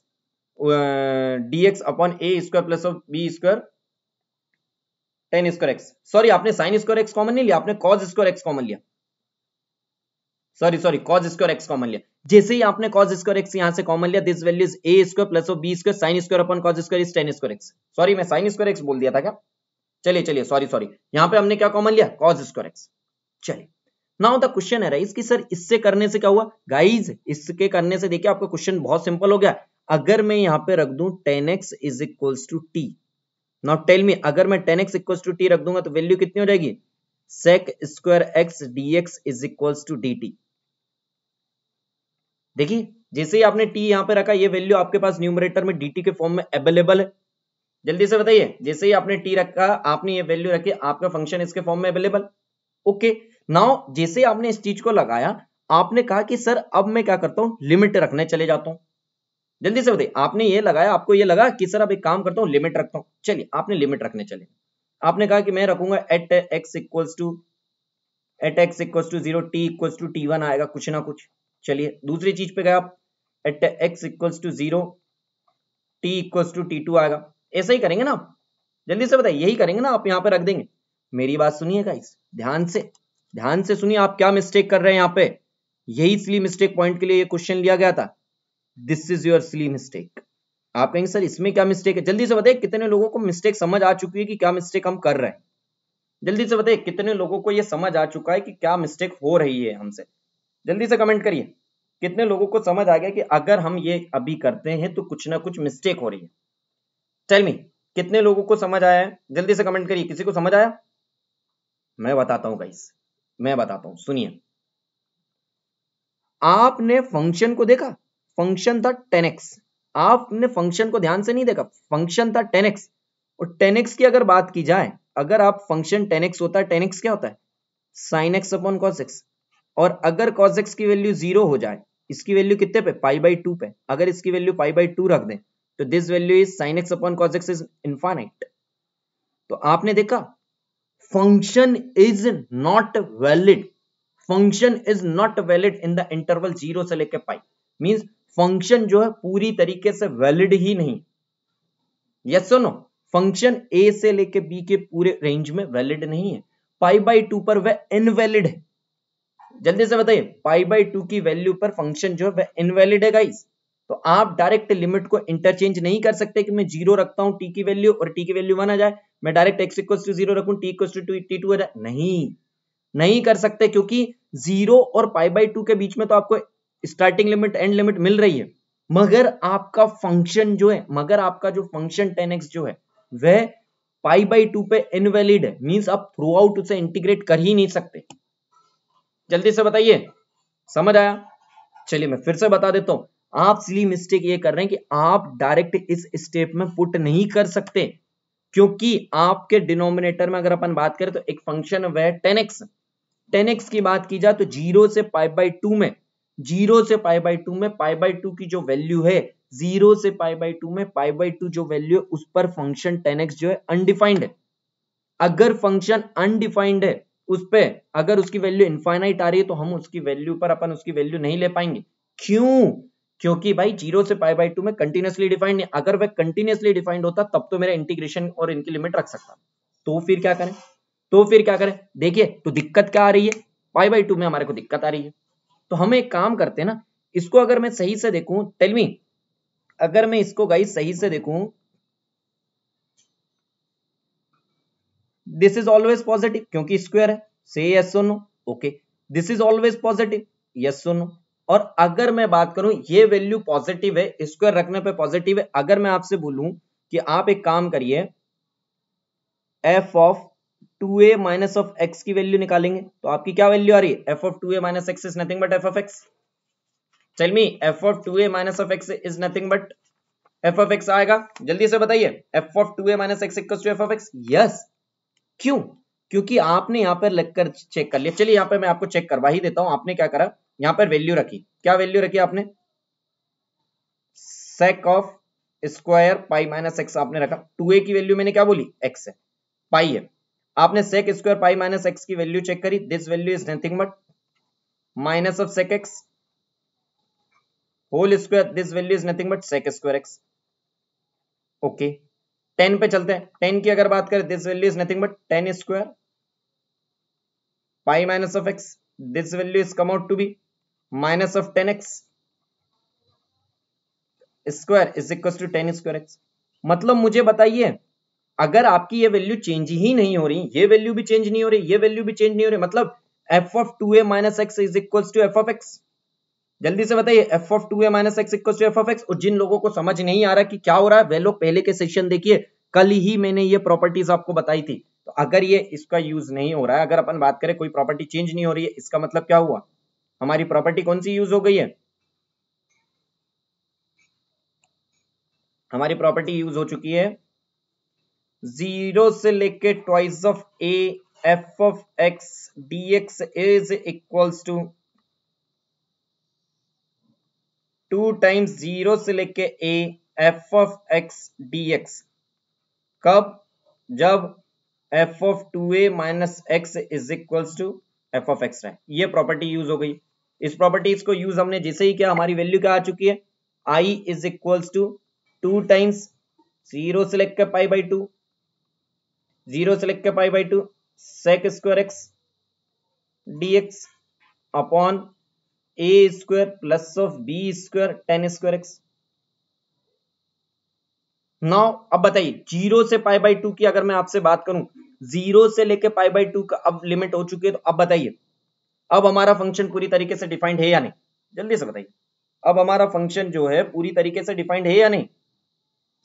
d x upon a square plus of b square tan square x sorry आपने साइन स्क्वायर एक्स कॉमन नहीं लिया आपने कॉज स्क्वायर एक्स कॉमन लिया sorry sorry cos square x common लिया जैसे ही आपने कॉज स्क्वायर एक्स यहां से कॉमन लिया this value is a square plus of b square sine square upon cos square is tan square x sorry मैं sine square x बोल दिया था क्या चलिए चलिए सॉरी सॉरी यहाँ पे हमने क्या कॉमन लिया कॉज स्क्वायर एक्स चलिए now the question arise कि सर इससे करने से क्या हुआ गाइज इसके करने से देखिए आपका क्वेश्चन बहुत सिंपल हो गया अगर मैं यहां पे रख दूं ten x is equals to t naught tell me अगर मैं ten x equals to t रख दूंगा तो वैल्यू कितनी हो जाएगी sec square x d x is equals to d t देखिए जैसे ही आपने टी यहां पे रखा ये वैल्यू आपके पास न्यूमरेटर में डीटी के फॉर्म में अवेलेबल है जल्दी से बताइए जैसे ही आपने टी रखा आपने ये वैल्यू रखी आपका फंक्शन इसके फॉर्म में अवेलेबल ओके नाउ जैसे आपने इस चीज को लगाया आपने कहा कि सर अब मैं क्या करता हूं लिमिट रखने चले जाता हूं जल्दी से बताइए आपने ये लगाया आपको ये लगा कि सर अब एक काम करता हूँ लिमिट रखता हूँ चलिए आपने लिमिट रखने चले आपने कहा कि मैं रखूंगा at x equals to at x equals to zero t equals to t one आएगा कुछ ना कुछ चलिए दूसरी चीज पे गए आप at x equals to zero t equals to t two आएगा ऐसा ही करेंगे ना जल्दी से बताइए यही करेंगे ना आप यहाँ पे रख देंगे मेरी बात सुनिए गाइस ध्यान से ध्यान से सुनिए आप क्या मिस्टेक कर रहे हैं यहाँ पे यही इसलिए मिस्टेक पॉइंट के लिए ये क्वेश्चन लिया गया था this is your silly mistake आप कहेंगे सर इसमें क्या मिस्टेक है जल्दी से बताइए कितने लोगों को मिस्टेक समझ आ चुकी है कि क्या मिस्टेक हम कर रहे हैं जल्दी से बताइए कितने लोगों को यह समझ आ चुका है कि क्या मिस्टेक हो रही है हमसे जल्दी से कमेंट करिए कितने लोगों को समझ आ गया कि अगर हम ये अभी करते हैं तो कुछ ना कुछ मिस्टेक हो रही है टेल मी कितने लोगों को समझ आया है जल्दी से कमेंट करिए किसी को समझ आया मैं बताता हूं गाइस मैं बताता हूं सुनिए आपने फंक्शन को देखा फंक्शन था टेन एक्स आपने फंक्शन को ध्यान से नहीं देखा फंक्शन था टेन एक्स और टेन एक्स की अगर बात की जाए अगर आप फंक्शन टेन एक्स होता है टेन एक्स क्या होता है sine x upon cos x और अगर कॉस एक्स की वैल्यू जीरो हो जाए इसकी वैल्यू कितने पे पाई बाई टू पे अगर इसकी वैल्यू पाई बाई टू रख दें तो this value is sine x upon cos x is infinite तो आपने देखा function is not valid function is not valid in the interval zero से लेकर पाई मीन्स फंक्शन जो है पूरी तरीके से वैलिड ही नहीं यस नो फंक्शन ए से लेके बी के पूरे रेंज में वैलिड नहीं है पाई बाई टू पर वह इनवैलिड है जल्दी से बताइए पाई बाई टू की वैल्यू पर फंक्शन जो है वह इनवैलिड है गाइस तो आप डायरेक्ट लिमिट को इंटरचेंज नहीं कर सकते कि मैं जीरो रखता हूं टी की वैल्यू और टी की वैल्यू वन आ जाए मैं direct x equal to zero रखूं t equal to t two आ जाए नहीं नहीं कर सकते क्योंकि जीरो और पाई बाई टू के बीच में तो आपको स्टार्टिंग लिमिट एंड लिमिट मिल रही है मगर आपका फंक्शन जो है मगर आपका जो फंक्शन टेन जो है वह पाई बाई टू पे इनवैलिड है मीन्स आप थ्रू आउट उसे इंटीग्रेट कर ही नहीं सकते जल्दी से बताइए समझ आया चलिए मैं फिर से बता देता हूं आप सिली मिस्टेक ये कर रहे हैं कि आप डायरेक्ट इस स्टेप में पुट नहीं कर सकते क्योंकि आपके डिनोमिनेटर में अगर अपन बात करें तो एक फंक्शन वह टेन एक्स टेन एक्स की बात की जाए तो जीरो से पाई बाई टू में जीरो से पाई बाई टू में पाई बाई टू की जो वैल्यू है जीरो से पाई बाई टू में पाई बाई टू जो वैल्यू है उस पर फंक्शन टेन एक्स जो है अनडिफाइंड है अगर फंक्शन अनडिफाइंड है उस पर अगर उसकी वैल्यू इन्फाइनाइट आ रही है तो हम उसकी वैल्यू पर अपन उसकी वैल्यू नहीं ले पाएंगे क्यों क्योंकि भाई जीरो से पाई बाई टू में कंटिन्यूसली डिफाइंड नहीं अगर वह कंटिन्यूसली डिफाइंड होता तब तो मेरा इंटीग्रेशन और इनकी लिमिट रख सकता तो फिर क्या करें तो फिर क्या करें देखिए तो दिक्कत क्या आ रही है पाई बाई टू में हमारे को दिक्कत आ रही है तो हम एक काम करते हैं ना इसको अगर मैं सही से देखूं टेलमी अगर मैं इसको गाइस सही से देखूं दिस इज ऑलवेज पॉजिटिव क्योंकि स्क्वायर है say yes no okay this is always positive yes no और अगर मैं बात करूं ये वैल्यू पॉजिटिव है स्क्वायर रखने पे पॉजिटिव है अगर मैं आपसे बोलूं कि आप एक काम करिए f of two a minus of x की वैल्यू निकालेंगे तो आपकी क्या वैल्यू आ रही है f of two a minus x is nothing but f of x चल me f of two a minus of x is nothing but f of x आएगा जल्दी से बताइए f of two a minus x equal to f of x yes क्यों क्योंकि आपने यहाँ पर लगकर चेक कर लिया चलिए यहाँ पर मैं आपको चेक करवा ही देता हूँ आपने क्या करा यहाँ पर वैल्यू रखी क्या वैल्यू रखी आपने sec of square pi minus x आपने रखा 2a की वैल्यू मैंने क्या बोली x है पाई है आपने sec square pi minus x की वैल्यू चेक करी this value is nothing but minus of sec x whole square this value is nothing but sec square x okay tan पे चलते हैं टेन की अगर बात करें this value is nothing but tan square pi minus of x this value is come out to be minus of tan x square is equal to tan square x मतलब मुझे बताइए अगर आपकी ये वैल्यू चेंज ही नहीं हो रही ये वैल्यू भी चेंज नहीं हो रही ये वैल्यू भी चेंज नहीं हो रही मतलब f of two a minus x is equal to f of x जल्दी से बताइए f of two a minus x equal to f of x और जिन लोगों को समझ नहीं आ रहा कि क्या हो रहा है वे लोग पहले के सेशन देखिए कल ही मैंने ये प्रॉपर्टीज आपको बताई थी तो अगर ये इसका यूज नहीं हो रहा है अगर अपन बात करें कोई प्रॉपर्टी चेंज नहीं हो रही है इसका मतलब क्या हुआ हमारी प्रॉपर्टी कौन सी यूज हो गई है हमारी प्रॉपर्टी यूज हो चुकी है जीरो से लेके twice of a f of x d x is equals to two times zero से लेके a f of x d x कब जब f of two a minus x is equals to f of x रहे ये property use हो गई इस properties को यूज हमने जैसे ही किया हमारी वैल्यू क्या आ चुकी है I is equals to two times zero से लेकर पाई बाई टू जीरो से लिख के pi by two sec square x d x upon a square plus of b square tan square x नौ अब बताइए जीरो से पाई बाई टू की अगर मैं आपसे बात करूं जीरो से लेके पाई बाई टू का अब लिमिट हो चुकी है तो अब बताइए अब हमारा फंक्शन पूरी तरीके से डिफाइंड है या नहीं जल्दी से बताइए अब हमारा फंक्शन जो है पूरी तरीके से डिफाइंड है या नहीं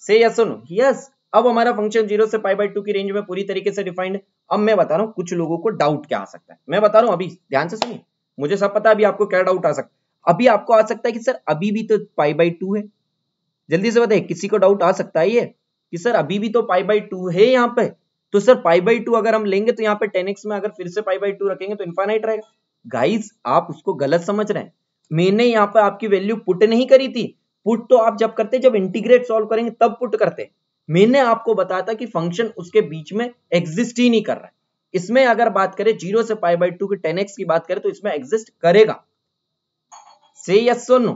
से यस सुनो यस अब हमारा फंक्शन जीरो से पाई बाई टू की रेंज में पूरी तरीके से डिफाइंड अब मैं बता रहा हूँ कुछ लोगों को डाउट क्या आ सकता है मैं बता रहा हूँ अभी ध्यान से सुनिए मुझे सब पता है अभी आपको क्या डाउट आ सकता है अभी आपको आ सकता है कि सर अभी भी तो पाई बाई टू है जल्दी से बताइए किसी को डाउट आ सकता है ये कि सर अभी भी तो पाई बाई टू है यहाँ पे तो सर पाई बाई टू अगर हम लेंगे तो यहाँ पे टेन एक्स में अगर फिर से पाई बाई टू रखेंगे तो इन्फाइनाइट रहेगा गाइज आप उसको गलत समझ रहे हैं मैंने यहाँ पे आपकी वैल्यू पुट नहीं करी थी पुट तो आप जब करते जब इंटीग्रेट सॉल्व करेंगे तब पुट करते हैं मैंने आपको बताया था कि फंक्शन उसके बीच में एग्जिस्ट ही नहीं कर रहा है इसमें अगर बात करें जीरो से पाई बाई टू की टेन एक्स की बात करें तो इसमें एग्जिस्ट करेगा से यस सो नो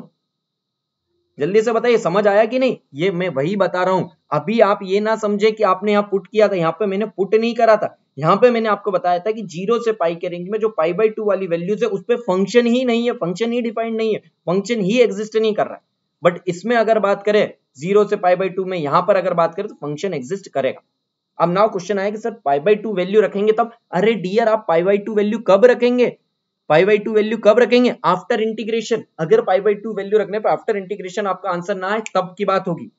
जल्दी से बताइए समझ आया कि नहीं ये मैं वही बता रहा हूं अभी आप ये ना समझे कि आपने यहाँ पुट किया था यहाँ पे मैंने पुट नहीं करा था यहाँ पे मैंने आपको बताया था कि जीरो से पाई के रेंज में जो पाई बाई टू वाली वैल्यूज है उस पर फंक्शन ही नहीं है फंक्शन ही डिफाइंड नहीं है फंक्शन ही एग्जिस्ट नहीं कर रहा है बट इसमें अगर बात करें जीरो से पाई बाई टू में यहां पर अगर बात करें तो फंक्शन एग्जिस्ट करेगा अब नाउ क्वेश्चन आया कि sir pi by two value रखेंगे तब अरे डियर आप पाई बाई टू वैल्यू कब रखेंगे पाई बाई टू वैल्यू कब रखेंगे आफ्टर इंटीग्रेशन अगर पाई बाई टू वैल्यू रखने पर आफ्टर इंटीग्रेशन आपका आंसर ना आए तब की बात होगी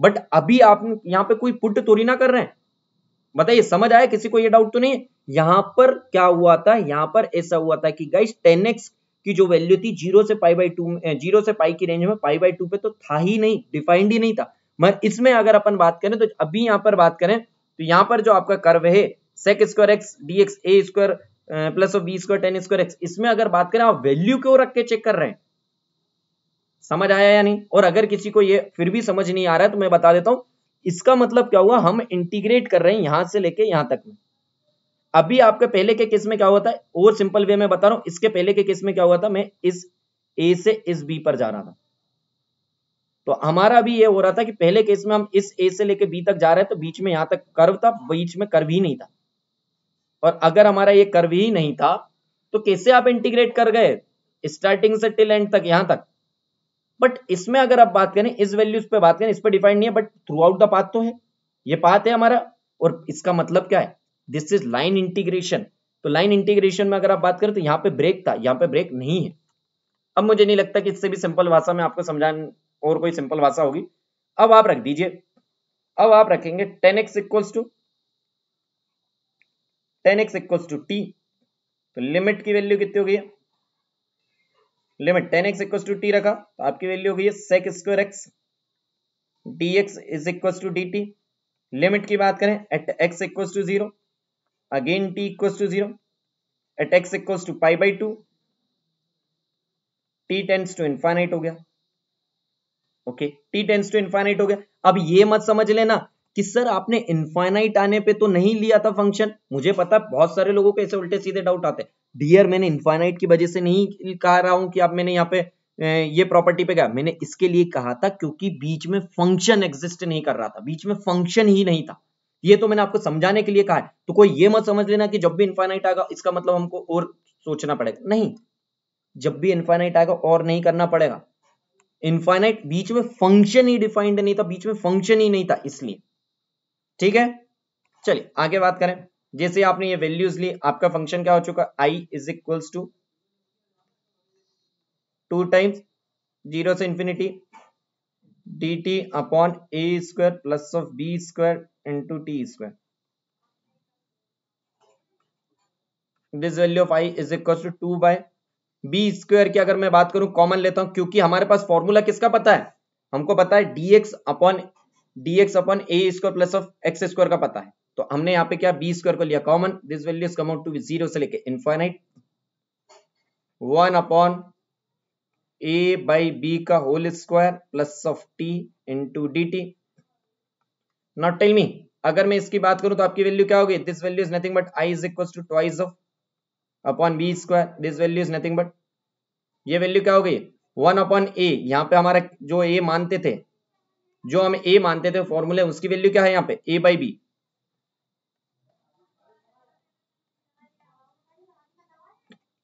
बट अभी आप यहाँ पे कोई पुट तोरी ना कर रहे हैं बताइए समझ आया किसी को ये डाउट तो नहीं है यहां पर क्या हुआ था यहां पर ऐसा हुआ था कि गाइस 10x की जो वैल्यू थी जीरो से पाई बाई टू जीरो से पाई की रेंज में पाई बाई टू पे तो था ही नहीं डिफाइंड ही नहीं था मगर इसमें अगर अपन बात करें तो अभी यहाँ पर बात करें तो यहाँ पर जो आपका कर्व है sec square x d x a square plus of b square tan square x इसमें अगर बात करें आप वैल्यू क्यों रख के चेक कर रहे हैं समझ आया या नहीं और अगर किसी को ये फिर भी समझ नहीं आ रहा है तो मैं बता देता हूं इसका मतलब क्या हुआ हम इंटीग्रेट कर रहे हैं यहां से लेके यहां तक में अभी आपके पहले के केस में क्या हुआ था और सिंपल वे में बता रहा हूं इसके पहले के केस में क्या हुआ था मैं इस ए से इस बी पर जा रहा था तो हमारा भी ये हो रहा था कि पहले केस में हम इस ए से लेके बी तक जा रहे हैं तो बीच में यहां तक कर्व था बीच में कर्व ही नहीं था और अगर हमारा ये कर्व ही नहीं था तो कैसे आप इंटीग्रेट कर गए स्टार्टिंग से टिल एंड तक यहां तक बट इसमें अगर आप बात करें इस वैल्यूज पे बात करें इस पर डिफाइंड नहीं है but throughout the path तो है ये पाथ है हमारा और इसका मतलब क्या है दिस इज लाइन इंटीग्रेशन तो लाइन इंटीग्रेशन में अगर आप बात करें तो यहाँ पे ब्रेक था यहाँ पे ब्रेक नहीं है अब मुझे नहीं लगता कि इससे भी सिंपल भाषा में आपको समझाने और कोई सिंपल भाषा होगी अब आप रख दीजिए अब आप रखेंगे tan x equals to tan x equals to t तो लिमिट की वैल्यू कितनी हो गई limit tan x equal to t रखा तो आपकी वैल्यू हो गई है sec square x d x is equal to d t limit की बात करें at x equal to zero again t equals to 0 at x equals to pi by 2 t tends to infinite हो गया okay t tends to infinite हो गया अब ये मत समझ लेना कि सर आपने इनफाइनाइट आने पे तो नहीं लिया था फंक्शन मुझे पता बहुत सारे लोगों को ऐसे उल्टे सीधे डाउट आते डियर मैंने इन्फाइनाइट की वजह से नहीं कह रहा हूं कि आप मैंने यहाँ पे ये प्रॉपर्टी पे गया मैंने इसके लिए कहा था क्योंकि बीच में फंक्शन एग्जिस्ट नहीं कर रहा था बीच में फंक्शन ही नहीं था ये तो मैंने आपको समझाने के लिए कहा है तो कोई ये मत समझ लेना कि जब भी इन्फाइनाइट आएगा इसका मतलब हमको और सोचना पड़ेगा नहीं जब भी इन्फाइनाइट आएगा और नहीं करना पड़ेगा इन्फाइनाइट बीच में फंक्शन ही डिफाइंड नहीं था बीच में फंक्शन ही नहीं था इसलिए ठीक है चलिए आगे बात करें जैसे आपने ये वैल्यूज ली आपका फंक्शन क्या हो चुका I is equals to two times zero से infinity d t upon a square plus of b square into t square this value of I is equal to two by b square की अगर मैं बात करूं common लेता हूं क्योंकि हमारे पास फॉर्मूला किसका पता है हमको पता है d x upon d x upon a square plus of x square का पता है तो हमने यहाँ पे क्या बी स्क्वायर को लिया common this value is come out to zero से लेके infinite one upon a by b का whole square plus of t into d t naught tell me अगर मैं इसकी बात करूं तो आपकी वैल्यू क्या होगी this value is nothing but I is equal to twice of upon b square this value is nothing but ये वैल्यू क्या होगी वन अपॉन ए यहाँ पे हमारा जो ए मानते थे जो हम ए मानते थे फॉर्मूले उसकी वैल्यू क्या है यहाँ पे a by b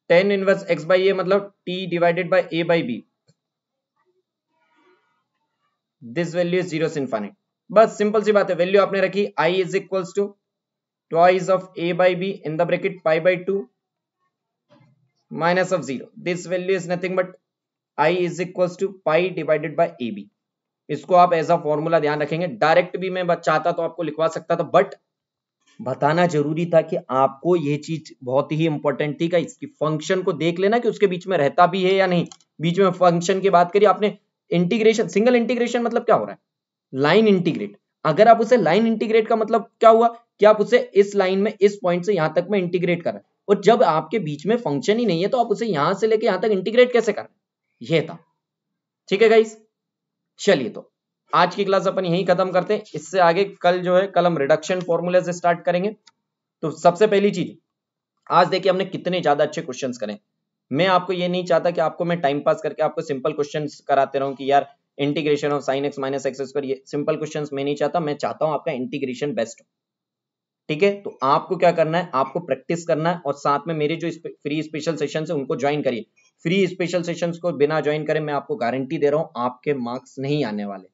tan inverse x by a मतलब t divided by a by b this value is zero infinite बस सिंपल सी बात है वैल्यू आपने रखी I is equals to twice of a by b in the bracket pi by two minus of zero this value is nothing but I इज is two pi divided by a b इसको आप as a formula ध्यान रखेंगे direct भी मैं चाहता तो आपको लिखवा सकता था बट बताना जरूरी था कि आपको ये चीज बहुत ही इंपॉर्टेंट थी का इसकी फंक्शन को देख लेना कि उसके बीच में रहता भी है या नहीं बीच में फंक्शन की बात करिए आपने इंटीग्रेशन सिंगल इंटीग्रेशन मतलब क्या हो रहा है लाइन इंटीग्रेट अगर आप उसे लाइन इंटीग्रेट का मतलब क्या हुआ कि आप उसे इस लाइन में इस पॉइंट से यहां तक में इंटीग्रेट कर रहे हैं और जब आपके बीच में फंक्शन ही नहीं है तो आप उसे यहां से लेके यहां तक इंटीग्रेट कैसे कर रहे हैं था ठीक है गाइस चलिए तो आज की क्लास अपन यही खत्म करते हैं इससे आगे कल जो है कल हम रिडक्शन फॉर्मूले से स्टार्ट करेंगे तो सबसे पहली चीज आज देखिए हमने कितने ज्यादा अच्छे क्वेश्चंस करें मैं आपको ये नहीं चाहता कि आपको मैं टाइम पास करके आपको सिंपल क्वेश्चन कराते रहूं कि यार integration of sine x minus x square ये सिंपल क्वेश्चन मैं नहीं चाहता मैं चाहता हूं आपका इंटीग्रेशन बेस्ट हो ठीक है तो आपको क्या करना है आपको प्रैक्टिस करना है और साथ में मेरे जो फ्री स्पेशल सेशन है उनको ज्वाइन करिए फ्री स्पेशल सेशन को बिना ज्वाइन करें मैं आपको गारंटी दे रहा हूँ आपके मार्क्स नहीं आने वाले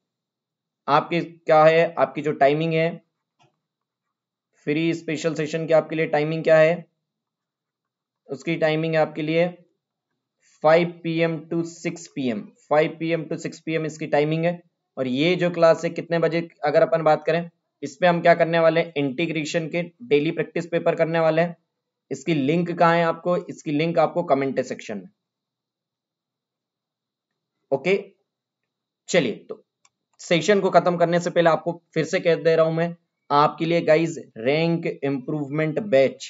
आपके क्या है आपकी जो टाइमिंग है फ्री स्पेशल सेशन की आपके लिए टाइमिंग क्या है उसकी टाइमिंग है आपके लिए 5 PM to 6 PM 5 PM to 6 PM इसकी टाइमिंग है और ये जो क्लास है कितने बजे अगर अपन बात करें इसमें हम क्या करने वाले हैं इंटीग्रेशन के डेली प्रैक्टिस पेपर करने वाले हैं इसकी लिंक कहाँ है आपको इसकी लिंक आपको कमेंट सेक्शन में ओके चलिए तो सेशन को खत्म करने से पहले आपको फिर से कह दे रहा हूं मैं आपके लिए गाइज रैंक इंप्रूवमेंट बैच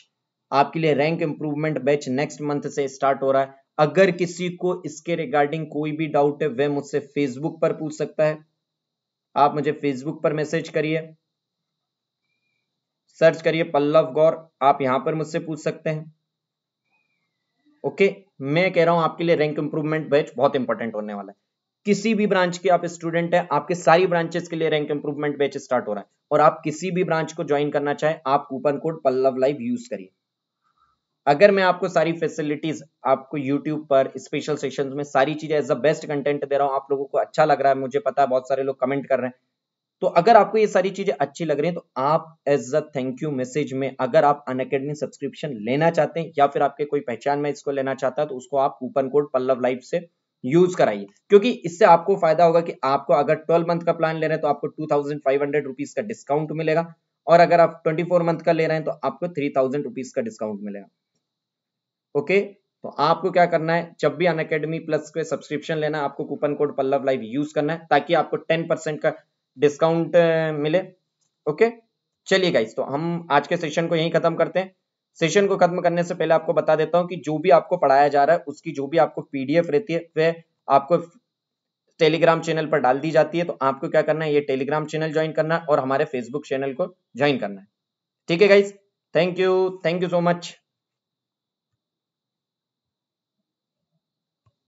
आपके लिए rank improvement batch next month से स्टार्ट हो रहा है अगर किसी को इसके रिगार्डिंग कोई भी डाउट है वह मुझसे फेसबुक पर पूछ सकता है आप मुझे फेसबुक पर मैसेज करिए सर्च करिए पल्लव गौर आप यहां पर मुझसे पूछ सकते हैं ओके मैं कह रहा हूं आपके लिए रैंक इंप्रूवमेंट बैच बहुत इंपॉर्टेंट होने वाला है किसी भी ब्रांच के आप स्टूडेंट हैं आपके सारी ब्रांचेस के लिए रैंक इंप्रूवमेंट बैच स्टार्ट हो रहा है और आप किसी भी ब्रांच को ज्वाइन करना चाहे आप coupon code Pallav live use करिए अगर मैं आपको सारी फैसिलिटीज आपको यूट्यूब पर स्पेशल सेशन में सारी चीजें एज द बेस्ट कंटेंट दे रहा हूं आप लोगों को अच्छा लग रहा है मुझे पता है बहुत सारे लोग कमेंट कर रहे हैं तो अगर आपको ये सारी चीजें अच्छी लग रही हैं तो आप as a thank you message में अगर आप अनकेडमी सब्सक्रिप्शन लेना चाहते हैं या फिर आपके कोई पहचान में इसको लेना चाहता है तो उसको आप कूपन कोड पल्लव लाइव से यूज कराइए क्योंकि इससे आपको फायदा होगा कि आपको अगर 12 मंथ का प्लान ले रहे हैं तो आपको two thousand five hundred rupees का डिस्काउंट मिलेगा और अगर आप 24 मंथ का ले रहे हैं तो आपको थ्री थाउजेंड रुपीज का डिस्काउंट मिलेगा ओके तो आपको क्या करना है जब भी अन अकेडमी प्लस के सब्सक्रिप्शन लेना है आपको coupon code Pallav live use करना है ताकि आपको टेन परसेंट का डिस्काउंट मिले ओके चलिए गाइस तो हम आज के सेशन को यही खत्म करते हैं सेशन को खत्म करने से पहले आपको बता देता हूँ कि जो भी आपको पढ़ाया जा रहा है उसकी जो भी आपको पीडीएफ रहती है वह आपको टेलीग्राम चैनल पर डाल दी जाती है तो आपको क्या करना है ये टेलीग्राम चैनल ज्वाइन करना है और हमारे फेसबुक चैनल को ज्वाइन करना है ठीक है guys thank you thank you so much